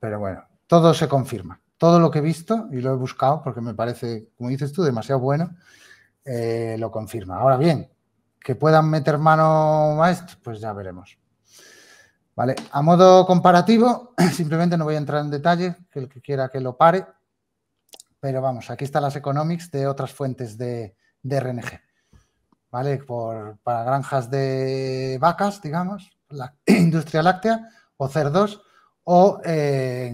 pero bueno, todo se confirma. Todo lo que he visto y lo he buscado, porque me parece, como dices tú, demasiado bueno, eh, lo confirma. Ahora bien, que puedan meter mano a esto, pues ya veremos. Vale, a modo comparativo, <clears throat> simplemente no voy a entrar en detalle, que el que quiera que lo pare, pero vamos, aquí están las economics de otras fuentes de, de RNG. ¿Vale? para granjas de vacas, digamos, la <clears throat> industria láctea o cerdos, o eh,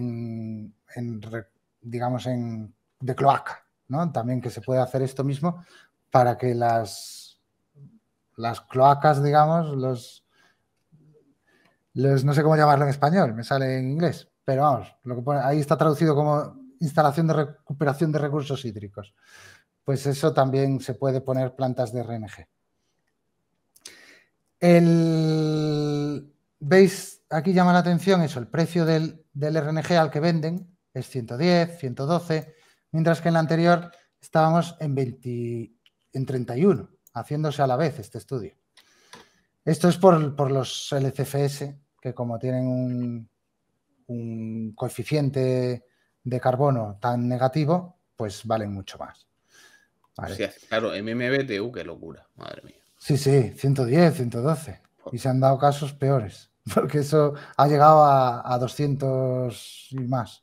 digamos, en, de cloaca, ¿no? También que se puede hacer esto mismo para que las las cloacas, digamos, los, no sé cómo llamarlo en español, me sale en inglés, pero vamos, lo que ahí está traducido como instalación de recuperación de recursos hídricos. Pues eso también se puede poner plantas de RNG. ¿Veis? Aquí llama la atención eso, el precio del, del RNG al que venden es 110, 112, mientras que en la anterior estábamos en, 20, en 31 haciéndose a la vez este estudio. Esto es por, por los LCFS, que como tienen un, coeficiente de carbono tan negativo, pues valen mucho más. claro, MMBTU, qué locura, madre mía. Sí, sí, 110, 112. Y se han dado casos peores, <laughs> porque eso ha llegado a, 200 y más.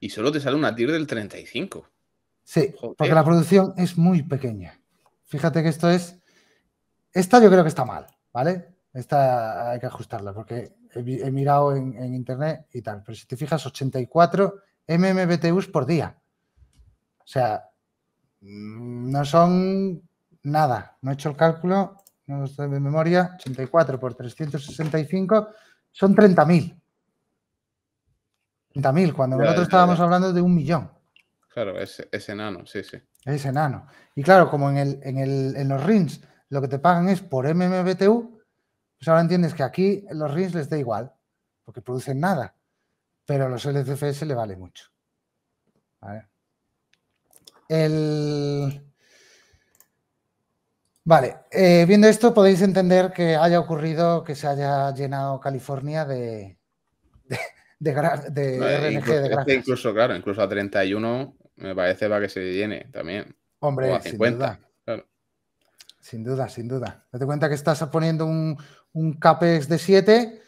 Y solo te sale una TIR del 35. Sí, porque la producción es muy pequeña. Fíjate que esto es. Esta yo creo que está mal, ¿vale? Esta hay que ajustarla porque he, mirado en, internet y tal. Pero si te fijas, 84 MMBTUs por día. O sea, mm, no son nada. No he hecho el cálculo, no estoy de memoria. 84 por 365 son 30.000. 30.000, cuando nosotros estábamos hablando de un millón. Claro, es enano, sí, sí. Es enano. Y claro, como en, los rings lo que te pagan es por MMBTU, pues ahora entiendes que aquí los rings les da igual, porque producen nada, pero a los LCFS le vale mucho. ¿Vale? El... Vale, eh, viendo esto podéis entender que haya ocurrido que se haya llenado California de, de, RNG de incluso, claro, incluso a 31 me parece para que se llene también. Hombre, sin duda. Sin duda, sin duda. Date cuenta que estás poniendo un, un CAPEX de 7,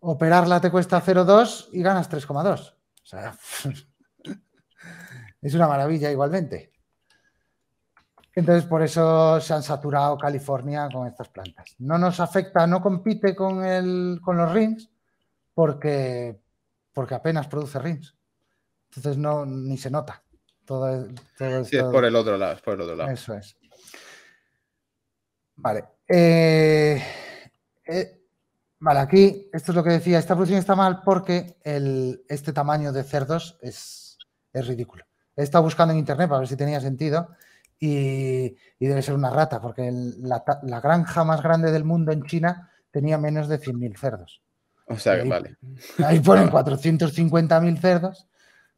operarla te cuesta 0,2 y ganas 3,2. O sea, <laughs> es una maravilla igualmente. Entonces, por eso se han saturado California con estas plantas. No nos afecta, no compite con, el, con los rings porque, porque apenas produce rings. Entonces, no, ni se nota. Todo, sí, es por el otro lado, es por el otro lado. Eso es. Vale. Eh, eh, vale, aquí, esto es lo que decía, esta producción está mal porque este tamaño de cerdos es, ridículo. He estado buscando en internet para ver si tenía sentido y, debe ser una rata, porque la, granja más grande del mundo en China tenía menos de 100.000 cerdos. O sea que vale. Ahí ponen 450.000 <laughs> cerdos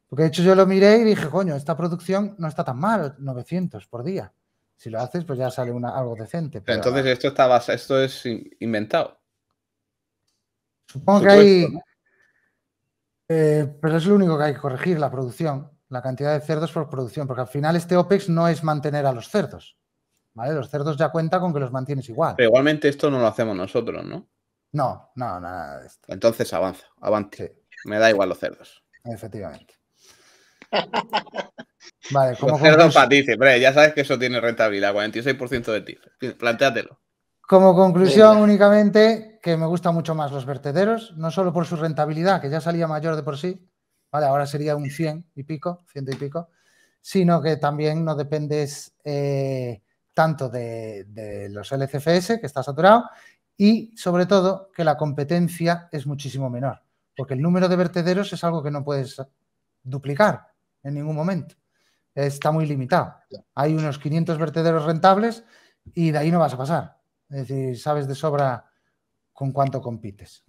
porque de hecho yo lo miré y dije, coño, esta producción no está tan mal, 900 por día. Si lo haces, pues ya sale una, algo decente. Pero, entonces esto, está, esto es inventado. Supongo que hay... Eh, pero es lo único que hay que corregir, la producción, la cantidad de cerdos por producción, porque al final este OPEX no es mantener a los cerdos. ¿vale? Los cerdos ya cuenta con que los mantienes igual. Pero igualmente esto no lo hacemos nosotros, ¿no? No, no, nada de esto. Entonces avanza, avanza. Me da igual los cerdos. Efectivamente. Vale, como ya sabes que eso tiene rentabilidad, 46% de ti, Plantéatelo. Como conclusión, únicamente que me gustan mucho más los vertederos, no solo por su rentabilidad, que ya salía mayor de por sí, vale, ahora sería un 100 y pico, ciento y pico, sino que también no dependes eh, tanto de los LCFS, que está saturado, y sobre todo que la competencia es muchísimo menor, porque el número de vertederos es algo que no puedes duplicar en ningún momento. Está muy limitado. Hay unos 500 vertederos rentables y de ahí no vas a pasar. Es decir, sabes de sobra con cuánto compites.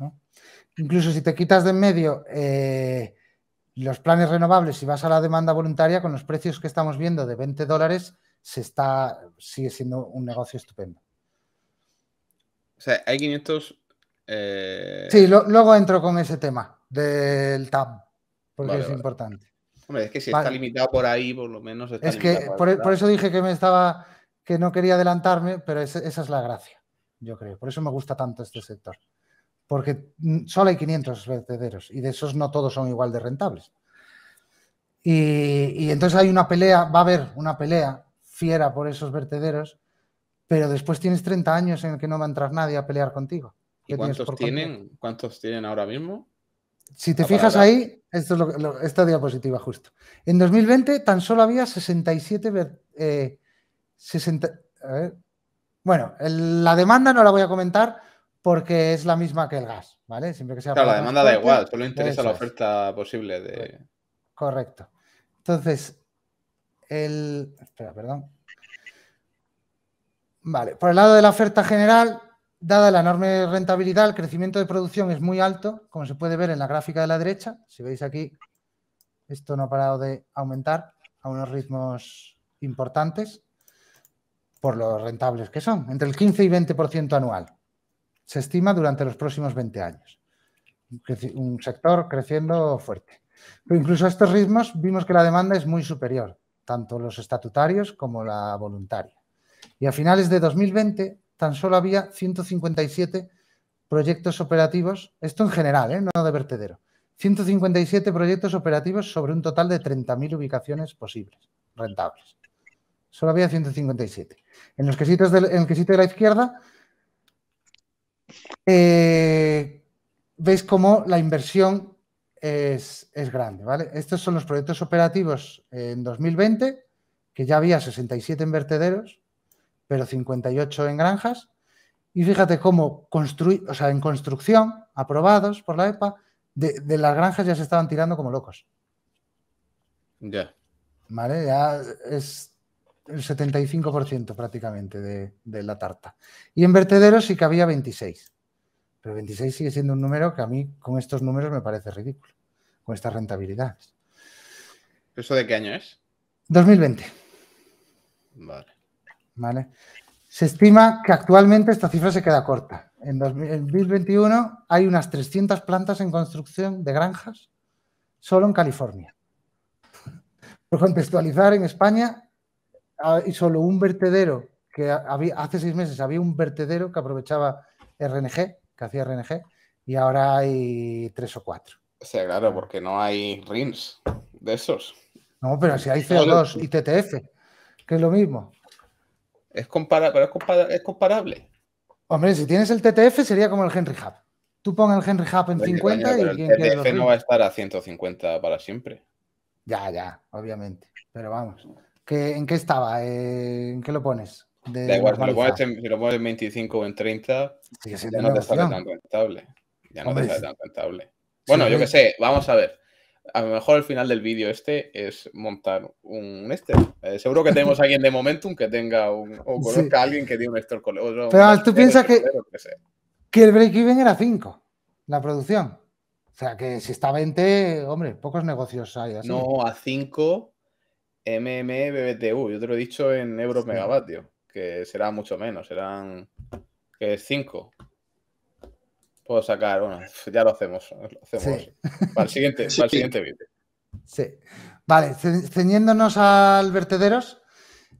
Incluso si te quitas de en medio eh, los planes renovables y vas a la demanda voluntaria, con los precios que estamos viendo de 20 dólares, se está, sigue siendo un negocio estupendo. O sea, hay 500... Eh, sí, luego entro con ese tema del TAM, porque es importante es que si está limitado por ahí, por lo menos Es que e-, por, eso dije que me estaba que no quería adelantarme, pero esa es la gracia, yo creo. Por eso me gusta tanto este sector. Porque mm, solo hay 500 vertederos y de esos no todos son igual de rentables. Y, entonces hay una pelea, va a haber una pelea fiera por esos vertederos, pero después tienes 30 años en el que no va a entrar nadie a pelear contigo. ¿Y cuántos tienen, cuántos tienen ahora mismo? Si te ah, fijas ahí, esto es esta diapositiva justo. En 2020 tan solo había 67... 60, eh, bueno, la demanda no la voy a comentar porque es la misma que el gas, ¿vale? Siempre que sea... Claro, la demanda da igual, solo interesa la oferta posible de... Correcto. Entonces, el... Espera, perdón. Vale, por el lado de la oferta general, Dada la enorme rentabilidad, el crecimiento de producción es muy alto, como se puede ver en la gráfica de la derecha. Si veis aquí, esto no ha parado de aumentar a unos ritmos importantes por lo rentables que son, entre el 15 y 20% anual. Se estima durante los próximos 20 años. Un sector creciendo fuerte. Pero incluso a estos ritmos vimos que la demanda es muy superior, tanto los estatutarios como la voluntaria. Y a finales de 2020 tan solo había 157 proyectos operativos, esto en general, ¿eh? no de vertedero, 157 proyectos operativos sobre un total de 30.000 ubicaciones posibles, rentables. Solo había 157. En, los quesitos del, el quesito de la izquierda, eh, veis cómo la inversión es, es, grande. ¿vale? Estos son los proyectos operativos en 2020, que ya había 67 en vertederos, pero 58 en granjas. Y fíjate cómo construí o sea, en construcción, aprobados por la EPA, de, las granjas ya se estaban tirando como locos. Ya. Vale, ya es el 75% prácticamente de, la tarta. Y en vertederos sí que había 26. Pero 26 sigue siendo un número que a mí con estos números me parece ridículo, con estas rentabilidades. ¿Eso de qué año es? 2020. Vale. ¿vale? Se estima que actualmente esta cifra se queda corta. En 2021 hay unas 300 plantas en construcción de granjas solo en California. <laughs> Por contextualizar, en España hay ah, solo un vertedero que había, hace seis meses había un vertedero que aprovechaba RNG, que hacía RNG, y ahora hay tres o cuatro. O sea, claro, porque no hay RINs de esos. No, pero si hay CO2 y TTF, que es lo mismo. Es comparable es, comparable. Hombre, si tienes el TTF sería como el Henry Hub. Tú pones el Henry Hub en 50 y... El TTF no va a estar a 150 para siempre. Ya, ya, obviamente. Pero vamos. ¿En qué estaba? Eh, ¿En qué lo pones? da igual, si lo, pones en, 25 o en 30, ya, no te sale tan rentable. Ya no te sale tan rentable. Bueno, yo qué sé, vamos a ver. A lo mejor el final del vídeo este es montar un este. seguro que tenemos alguien de Momentum que tenga un, o conozca a alguien que tiene un Pero tú piensas que, el break-even era 5, la producción. O sea, que si está 20, hombre, pocos negocios hay así. No, a 5 mm e Yo te lo he dicho en euros megavatio, que será mucho menos, serán que 5 puedo sacar, bueno, ya lo hacemos. Lo hacemos Para el siguiente, <laughs> siguiente vídeo. Sí. Vale, ceñiéndonos al vertederos,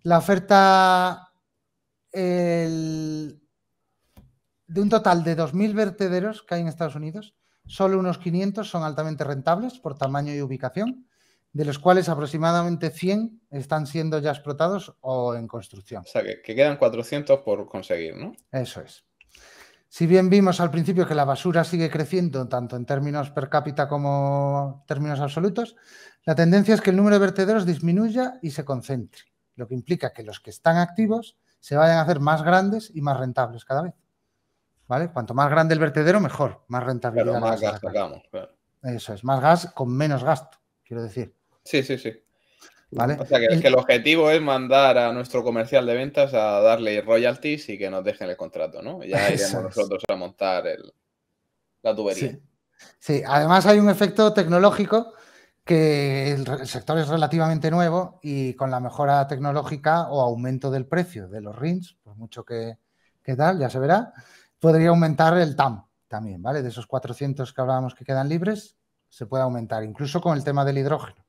la oferta de un total de 2.000 vertederos que hay en Estados Unidos, solo unos 500 son altamente rentables por tamaño y ubicación, de los cuales aproximadamente 100 están siendo ya explotados o en construcción. O sea, que quedan 400 por conseguir, ¿no? Eso es. Si bien vimos al principio que la basura sigue creciendo tanto en términos per cápita como términos absolutos, la tendencia es que el número de vertederos disminuya y se concentre, lo que implica que los que están activos se vayan a hacer más grandes y más rentables cada vez. ¿Vale? Cuanto más grande el vertedero, mejor, más rentabilidad. más gas sacamos, claro. Eso es, más gas con menos gasto, quiero decir. Sí, sí, sí. O sea, que, el, objetivo es mandar a nuestro comercial de ventas a darle royalties y que nos dejen el contrato, ¿no? Ya <laughs> iremos nosotros a montar la tubería. Sí. además hay un efecto tecnológico que el, sector es relativamente nuevo y con la mejora tecnológica o aumento del precio de los RINs, por mucho que, que tal, ya se verá, podría aumentar el TAM también, ¿vale? De esos 400 que hablábamos que quedan libres, se puede aumentar, incluso con el tema del hidrógeno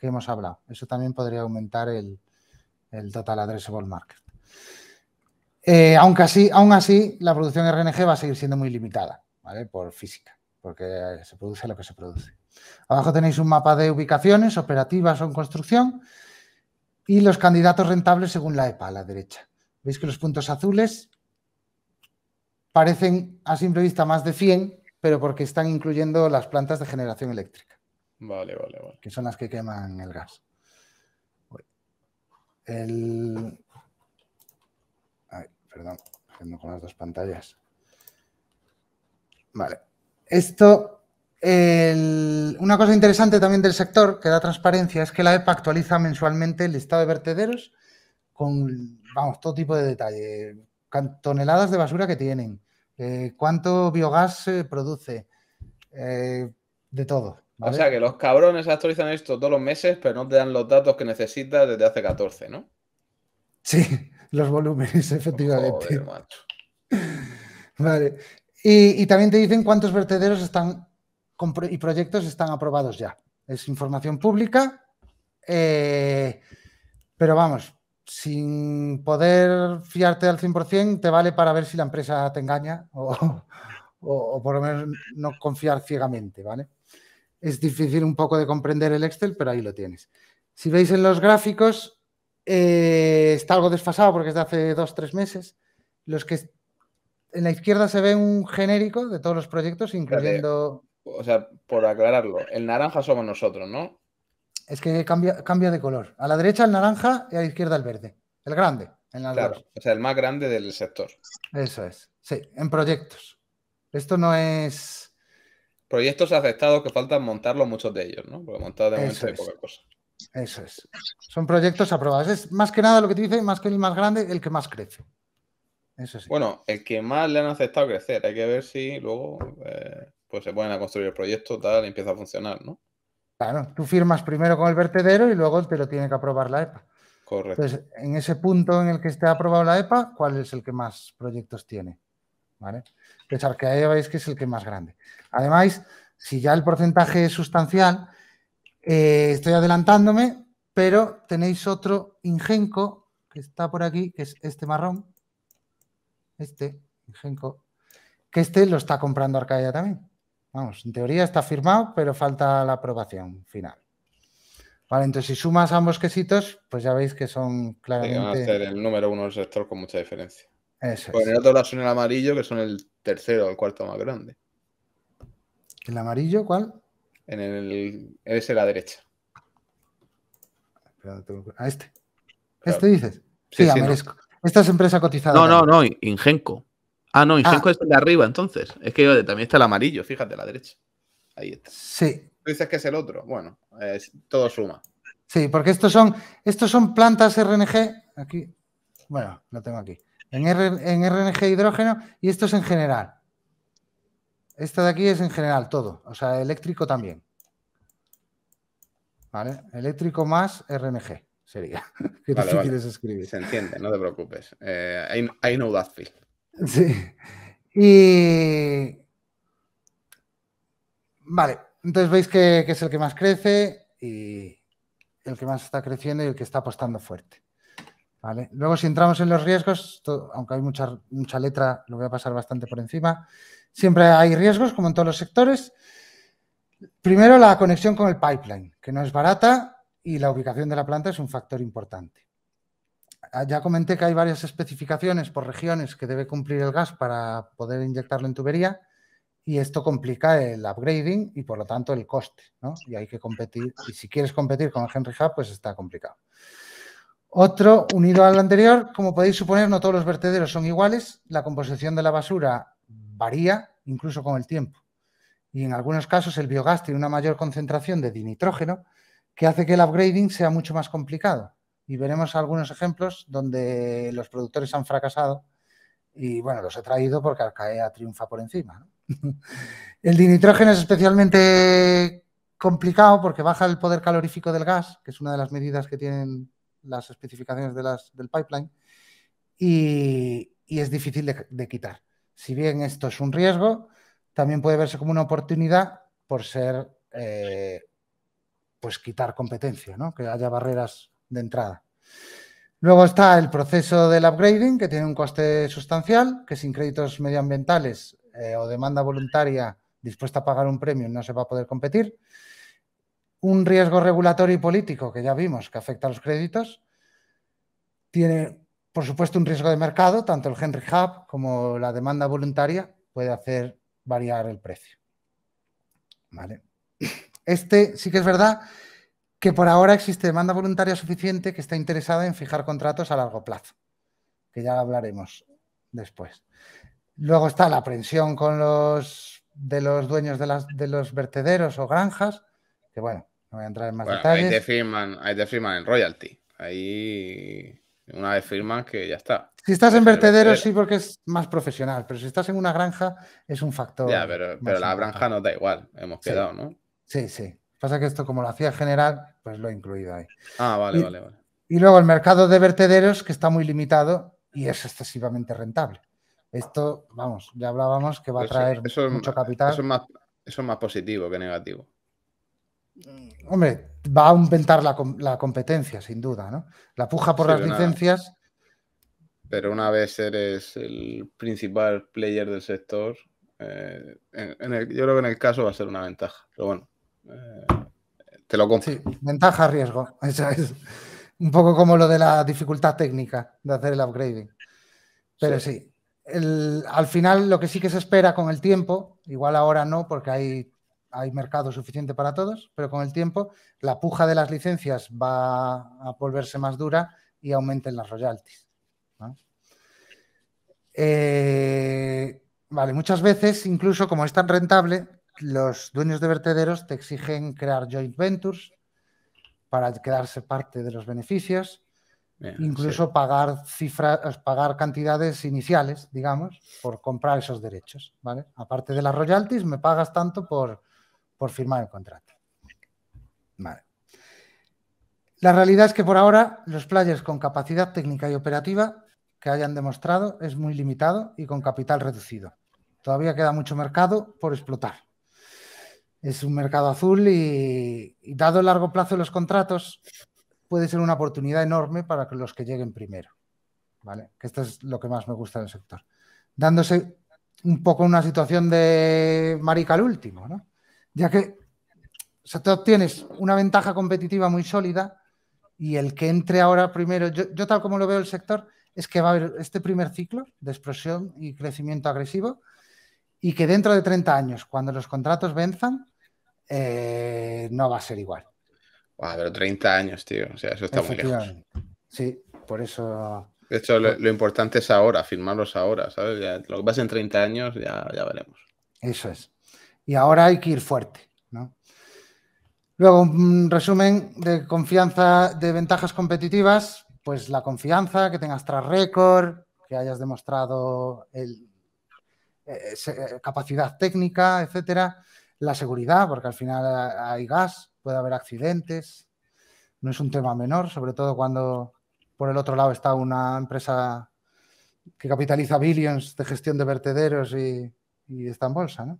que hemos hablado. Eso también podría aumentar el, total addressable market. Eh, aunque así, aún así, la producción RNG va a seguir siendo muy limitada, ¿vale? Por física, porque se produce lo que se produce. Abajo tenéis un mapa de ubicaciones operativas o en construcción y los candidatos rentables según la EPA a la derecha. Veis que los puntos azules parecen a simple vista más de 100, pero porque están incluyendo las plantas de generación eléctrica. Vale, vale, vale. Que son las que queman el gas. perdón, con las dos pantallas. Vale. Esto, una cosa interesante también del sector que da transparencia es que la EPA actualiza mensualmente el listado de vertederos con, vamos, todo tipo de detalle. Toneladas de basura que tienen, eh, cuánto biogás se produce, eh, de todo. O sea que los cabrones actualizan esto todos los meses, pero no te dan los datos que necesitas desde hace 14, ¿no? Sí, <laughs> los volúmenes, pues efectivamente. Vale. Y, también te dicen cuántos vertederos están y proyectos están aprobados ya. Es información pública, eh, pero vamos, sin poder fiarte al 100%, te vale para ver si la empresa te engaña o <laughs> por lo menos no confiar ciegamente, ¿vale? es difícil un poco de comprender el Excel, pero ahí lo tienes. Si veis en los gráficos, eh, está algo desfasado porque es de hace dos, tres meses. Los que en la izquierda se ve un genérico de todos los proyectos, incluyendo. O sea, por aclararlo, el naranja somos nosotros, ¿no? Es que cambia, cambia de color. A la derecha el naranja y a la izquierda el verde. El grande. claro, o sea, el más grande del sector. Eso es. Sí, en proyectos. Esto no es proyectos aceptados que faltan montarlos muchos de ellos, ¿no? Porque montar de momento hay poca cosa. Eso es. Son proyectos aprobados. Es más que nada lo que te dice, más que el más grande, el que más crece. Eso sí. Bueno, el que más le han aceptado crecer. Hay que ver si luego eh, pues se pueden a construir el proyecto, tal, y empieza a funcionar, ¿no? Claro, tú firmas primero con el vertedero y luego te lo tiene que aprobar la EPA. Correcto. Entonces, en ese punto en el que esté aprobado la EPA, ¿cuál es el que más proyectos tiene? ¿vale? que ahí veis que es el que más grande. Además, si ya el porcentaje es sustancial, eh, estoy adelantándome, pero tenéis otro Ingenco que está por aquí, que es este marrón, este Ingenco, que este lo está comprando Arcadia también. Vamos, en teoría está firmado, pero falta la aprobación final. Vale, entonces si sumas ambos quesitos, pues ya veis que son claramente... a ser el número uno del sector con mucha diferencia. Eso el otro lado son el amarillo, que son el tercero el cuarto más grande. ¿El amarillo cuál? En el. Ese la derecha. A ah, este. ¿Este dices? Sí, Esta es empresa cotizada. No, no, no, Ingenco. Ah, no, Ingenco ah. es el de arriba, entonces. Es que también está el amarillo, fíjate, la derecha. Ahí está. Sí. dices que es el otro. Bueno, todo suma. Sí, porque estos son, estos son plantas RNG. Aquí. Bueno, lo tengo aquí en, RNG hidrógeno y esto es en general. Esto de aquí es en general todo, o sea, eléctrico también. ¿Vale? Eléctrico más RNG sería. <laughs> Que tú escribir. Se entiende, no te preocupes. Eh, I, know that Sí. Y. Vale, entonces veis que es el que más crece y el que más está creciendo y el que está apostando fuerte. ¿Vale? Luego, si entramos en los riesgos, aunque hay mucha, mucha letra, lo voy a pasar bastante por encima. Siempre hay riesgos, como en todos los sectores. Primero, la conexión con el pipeline, que no es barata y la ubicación de la planta es un factor importante. Ah, ya comenté que hay varias especificaciones por regiones que debe cumplir el gas para poder inyectarlo en tubería y esto complica el upgrading y por lo tanto el coste, ¿no? Y hay que competir, y si quieres competir con el Henry Hub, pues está complicado. Otro, unido al anterior, como podéis suponer, no todos los vertederos son iguales. La composición de la basura varía incluso con el tiempo. Y en algunos casos el biogás tiene una mayor concentración de dinitrógeno que hace que el upgrading sea mucho más complicado. Y veremos algunos ejemplos donde los productores han fracasado. Y bueno, los he traído porque Alcaea triunfa por encima. <laughs> el dinitrógeno es especialmente complicado porque baja el poder calorífico del gas, que es una de las medidas que tienen las especificaciones de las, del pipeline y, es difícil de, quitar. Si bien esto es un riesgo, también puede verse como una oportunidad por ser, eh, pues quitar competencia, ¿no? que haya barreras de entrada. Luego está el proceso del upgrading, que tiene un coste sustancial, que sin créditos medioambientales eh, o demanda voluntaria dispuesta a pagar un premio no se va a poder competir un riesgo regulatorio y político que ya vimos que afecta a los créditos, tiene, por supuesto, un riesgo de mercado, tanto el Henry Hub como la demanda voluntaria puede hacer variar el precio. ¿Vale? Este sí que es verdad que por ahora existe demanda voluntaria suficiente que está interesada en fijar contratos a largo plazo, que ya hablaremos después. Luego está la aprensión con los de los dueños de, las, de los vertederos o granjas, que bueno, no voy a entrar en más detalles. Ahí te, firman, en royalty. Ahí una vez firman que ya está. Si estás en vertederos, sí, porque es más profesional, pero si estás en una granja, es un factor. Ya, pero, la granja no da igual, hemos quedado, ¿no? Sí, sí. Pasa que esto, como lo hacía general, pues lo he incluido ahí. Ah, vale, vale, vale. Y luego el mercado de vertederos, que está muy limitado y es excesivamente rentable. Esto, vamos, ya hablábamos que va a traer mucho capital. eso es más positivo que negativo hombre, va a aumentar la, competencia, sin duda, ¿no? La puja por las licencias. Pero una vez eres el principal player del sector, eh, en, yo creo que en el caso va a ser una ventaja. Pero bueno, eh, te lo ventaja, riesgo. <laughs> es un poco como lo de la dificultad técnica de hacer el upgrading. Pero sí, al final lo que sí que se espera con el tiempo, igual ahora no, porque hay hay mercado suficiente para todos, pero con el tiempo la puja de las licencias va a volverse más dura y aumenten las royalties. Eh, vale, muchas veces, incluso como es tan rentable, los dueños de vertederos te exigen crear joint ventures para quedarse parte de los beneficios, incluso pagar cifras, pagar cantidades iniciales, digamos, por comprar esos derechos. Aparte de las royalties, me pagas tanto por, por firmar el contrato. Vale. La realidad es que por ahora los players con capacidad técnica y operativa que hayan demostrado es muy limitado y con capital reducido. Todavía queda mucho mercado por explotar. Es un mercado azul y, dado el largo plazo de los contratos, puede ser una oportunidad enorme para los que lleguen primero. ¿Vale? Que esto es lo que más me gusta del sector. Dándose un poco una situación de marica al último, ¿no? ya que o te obtienes una ventaja competitiva muy sólida y el que entre ahora primero, yo, tal como lo veo el sector, es que va a haber este primer ciclo de explosión y crecimiento agresivo y que dentro de 30 años, cuando los contratos venzan, eh, no va a ser igual. pero 30 años, tío, o sea, eso está muy lejos. Sí, por eso... De hecho, lo, importante es ahora, firmarlos ahora, ¿sabes? lo que pasa en 30 años ya, ya veremos. Eso es y ahora hay que ir fuerte. ¿no? Luego, un resumen de confianza, de ventajas competitivas, pues la confianza, que tengas tras récord, que hayas demostrado eh, eh, capacidad técnica, etcétera. La seguridad, porque al final hay gas, puede haber accidentes, no es un tema menor, sobre todo cuando por el otro lado está una empresa que capitaliza billions de gestión de vertederos y, y está en bolsa, ¿no?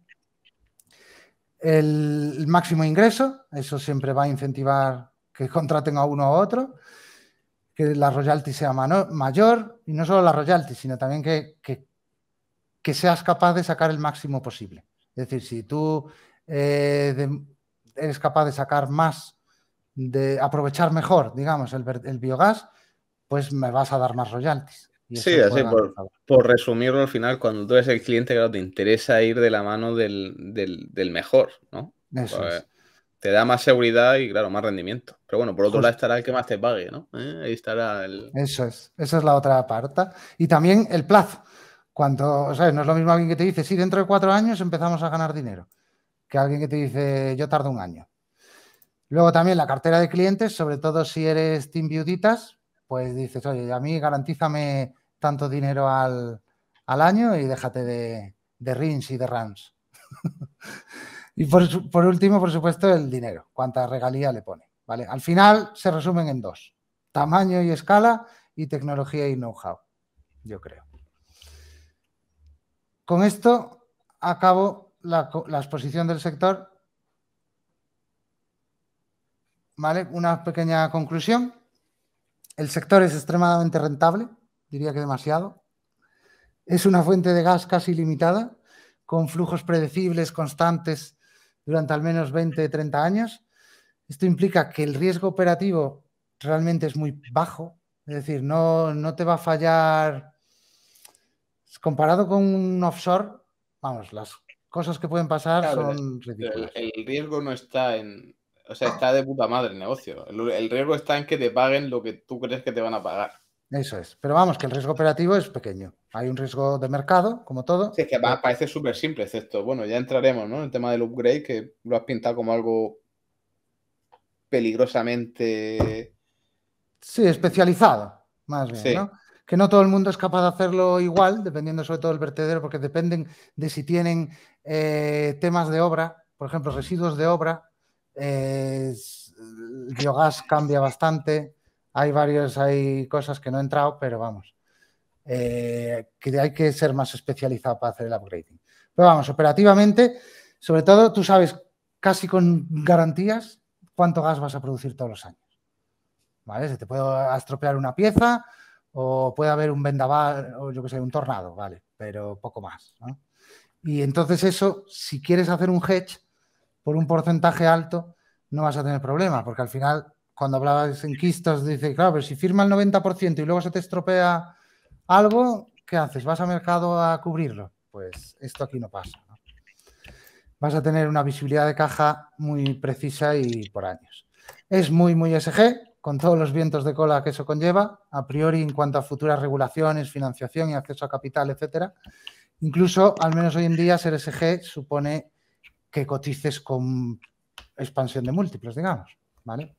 el máximo ingreso, eso siempre va a incentivar que contraten a uno u otro, que la royalty sea mayor, y no solo la royalty, sino también que, que, seas capaz de sacar el máximo posible. Es decir, si tú eh, eres capaz de sacar más, de aprovechar mejor, digamos, el biogás, pues me vas a dar más royalties. Sí, así por, por, resumirlo al final, cuando tú eres el cliente, claro, te interesa ir de la mano del, mejor, ¿no? Eso pues, Te da más seguridad y, claro, más rendimiento. Pero bueno, por otro lado estará el que más te pague, ¿no? ¿Eh? Ahí estará el... Eso es, esa es la otra parte. Y también el plazo. Cuando, ¿sabes? No es lo mismo alguien que te dice, sí, dentro de cuatro años empezamos a ganar dinero, que alguien que te dice, yo tardo un año. Luego también la cartera de clientes, sobre todo si eres Team viuditas, pues dices, oye, a mí garantízame tanto dinero al, año y déjate de, RINs y de runs <laughs> y por, último, por supuesto, el dinero, cuánta regalía le pone. ¿vale? Al final se resumen en dos, tamaño y escala y tecnología y know-how, yo creo. Con esto acabo la, la exposición del sector. ¿Vale? Una pequeña conclusión. El sector es extremadamente rentable diría que demasiado. Es una fuente de gas casi limitada, con flujos predecibles constantes durante al menos 20, 30 años. Esto implica que el riesgo operativo realmente es muy bajo, es decir, no, no te va a fallar. Comparado con un offshore, vamos, las cosas que pueden pasar son ridículas. El, riesgo no está en. O sea, está de puta madre el negocio. el riesgo está en que te paguen lo que tú crees que te van a pagar. Eso es. Pero vamos, que el riesgo operativo es pequeño. Hay un riesgo de mercado, como todo. Sí, que parece súper simple excepto. Bueno, ya entraremos, En el tema del upgrade, que lo has pintado como algo peligrosamente. Sí, especializado, más bien, ¿no? Que no todo el mundo es capaz de hacerlo igual, dependiendo sobre todo del vertedero, porque dependen de si tienen eh, temas de obra, por ejemplo, residuos de obra. Eh, el biogás cambia bastante. Hay varios, hay cosas que no he entrado, pero vamos. Eh, que hay que ser más especializado para hacer el upgrading. Pero vamos, operativamente, sobre todo tú sabes casi con garantías cuánto gas vas a producir todos los años. ¿Vale? Se te puede estropear una pieza o puede haber un vendaval o yo que sé, un tornado, ¿vale? Pero poco más. Y entonces eso, si quieres hacer un hedge por un porcentaje alto, no vas a tener problema, porque al final cuando hablabas en Quistas, dice, claro, pero si firma el 90% y luego se te estropea algo, ¿qué haces? ¿Vas al mercado a cubrirlo? Pues esto aquí no pasa. Vas a tener una visibilidad de caja muy precisa y por años. Es muy, muy SG, con todos los vientos de cola que eso conlleva, a priori en cuanto a futuras regulaciones, financiación y acceso a capital, etcétera. Incluso, al menos hoy en día, ser SG supone que cotices con expansión de múltiples, digamos, ¿vale?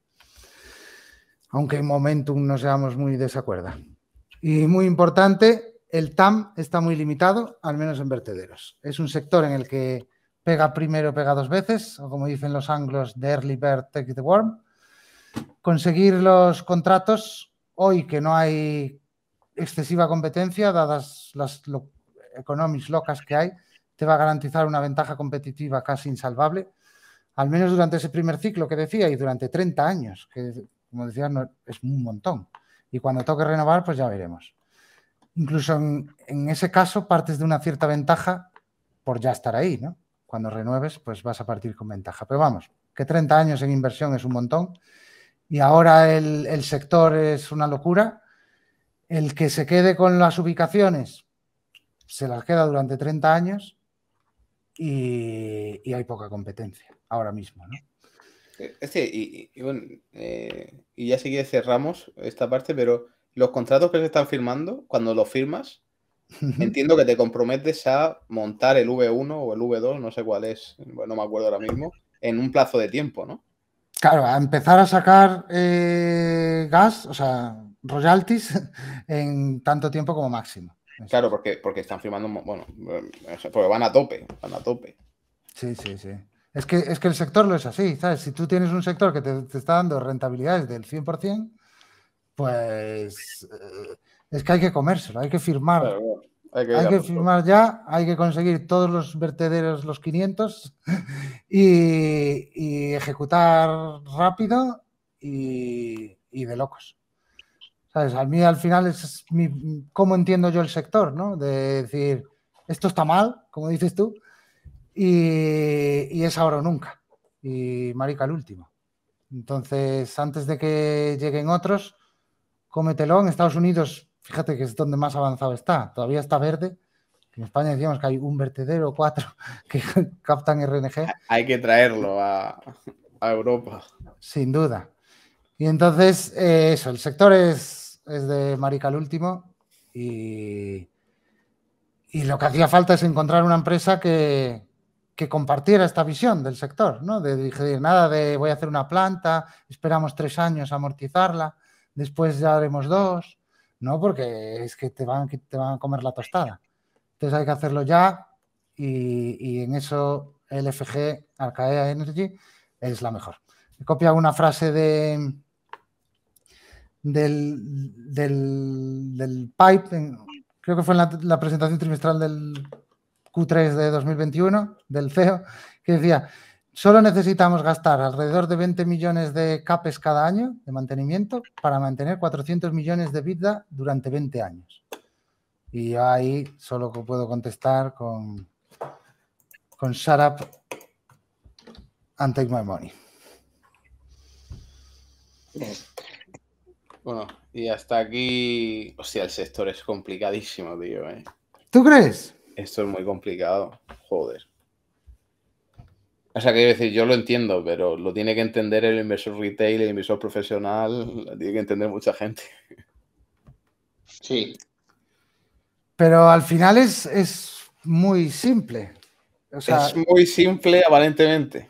aunque en momentum no seamos muy desacuerda. Y muy importante, el TAM está muy limitado, al menos en vertederos. Es un sector en el que pega primero, pega dos veces, o como dicen los anglos, the early bird take the worm. Conseguir los contratos hoy que no hay excesiva competencia, dadas las lo, economics locas que hay, te va a garantizar una ventaja competitiva casi insalvable, al menos durante ese primer ciclo que decía y durante 30 años, que como decía, es un montón. Y cuando toque renovar, pues ya veremos. Incluso en, ese caso partes de una cierta ventaja por ya estar ahí, ¿no? Cuando renueves, pues vas a partir con ventaja. Pero vamos, que 30 años en inversión es un montón y ahora el, sector es una locura. El que se quede con las ubicaciones se las queda durante 30 años y, y hay poca competencia ahora mismo, ¿no? Eh, este, y, y eh, ya sí que cerramos esta parte, pero los contratos que se están firmando, cuando los firmas, entiendo que te comprometes a montar el V1 o el V2, no sé cuál es, bueno, no me acuerdo ahora mismo, en un plazo de tiempo, ¿no? Claro, a empezar a sacar eh, gas, o sea, royalties, <laughs> en tanto tiempo como máximo. Claro, porque, porque están firmando, bueno, porque van a tope, van a tope. Sí, sí, sí. Es que, es que el sector lo es así, ¿sabes? Si tú tienes un sector que te, está dando rentabilidades del 100%, pues eh, es que hay que comérselo, hay que firmar. hay que, firmar ya, hay que conseguir todos los vertederos, los 500, <laughs> y, ejecutar rápido y, de locos. ¿Sabes? A mí al final es cómo entiendo yo el sector, ¿no? De decir, esto está mal, como dices tú, y, es ahora o nunca. Y marica el último. Entonces, antes de que lleguen otros, cómetelo. En Estados Unidos, fíjate que es donde más avanzado está. Todavía está verde. En España decíamos que hay un vertedero, cuatro, <laughs> que captan RNG. Hay que traerlo a, Europa. Sin duda. Y entonces, eh, eso, el sector es, de Marica el último y, lo que hacía falta es encontrar una empresa que, que compartiera esta visión del sector, ¿no? De decir, nada de voy a hacer una planta, esperamos tres años amortizarla, después ya haremos dos, ¿no? Porque es que te van, te van a comer la tostada. Entonces hay que hacerlo ya y, en eso el LFG, Arcaea Energy, es la mejor. he copia una frase de, del, del, PIPE, creo que fue en la presentación trimestral del, Q3 de 2021 del CEO, que decía, solo necesitamos gastar alrededor de 20 millones de CAPES cada año de mantenimiento para mantener 400 millones de vida durante 20 años. Y ahí solo puedo contestar con, con Shut Up and Take My Money. Bueno, y hasta aquí. o sea el sector es complicadísimo, tío. Eh. ¿Tú crees? Esto es muy complicado, joder. O sea, quiero decir, yo lo entiendo, pero lo tiene que entender el inversor retail, el inversor profesional, lo tiene que entender mucha gente. Sí. Pero al final es, muy simple. es muy simple, aparentemente.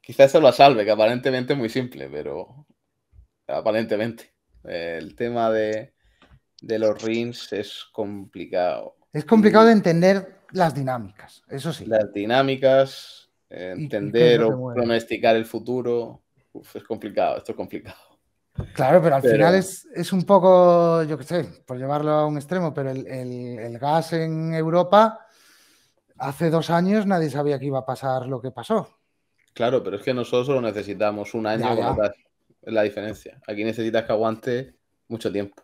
Quizás se lo salve, que aparentemente es muy simple, pero aparentemente. El tema de de los rins es complicado. Es complicado de entender las dinámicas, eso sí. Las dinámicas, eh, entender o pronosticar el futuro, es complicado, esto es complicado. Claro, pero al final es, un poco, yo qué sé, por llevarlo a un extremo, pero el, gas en Europa, hace dos años nadie sabía que iba a pasar lo que pasó. Claro, pero es que nosotros solo necesitamos un año la diferencia. Aquí necesitas que aguante mucho tiempo.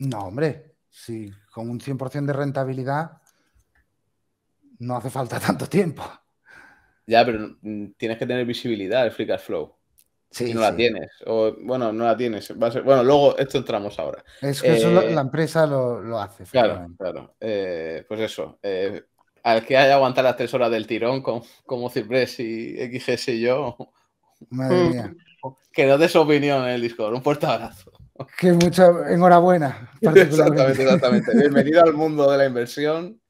No, hombre, si con un 100% de rentabilidad no hace falta <laughs> tanto tiempo. Ya, pero tienes que tener visibilidad el free cash flow. Sí, si no la tienes. O, bueno, no la tienes. bueno, luego esto entramos ahora. Es que eso eh, la empresa lo, lo hace. Claro, claro. Eh, pues eso. Eh, al que haya aguantado las tres horas del tirón, con, como Ciprés y XGS y yo. Madre mía. <laughs> que no su opinión en el Discord. Un fuerte abrazo. Que mucha enhorabuena. Exactamente, Bienvenido al mundo de la inversión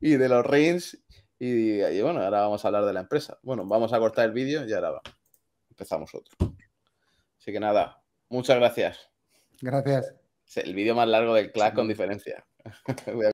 y de los rings. Y, bueno, ahora vamos a hablar de la empresa. Bueno, vamos a cortar el vídeo y ahora empezamos otro. Así que nada, muchas gracias. Gracias. el vídeo más largo del CLAC con diferencia. <laughs>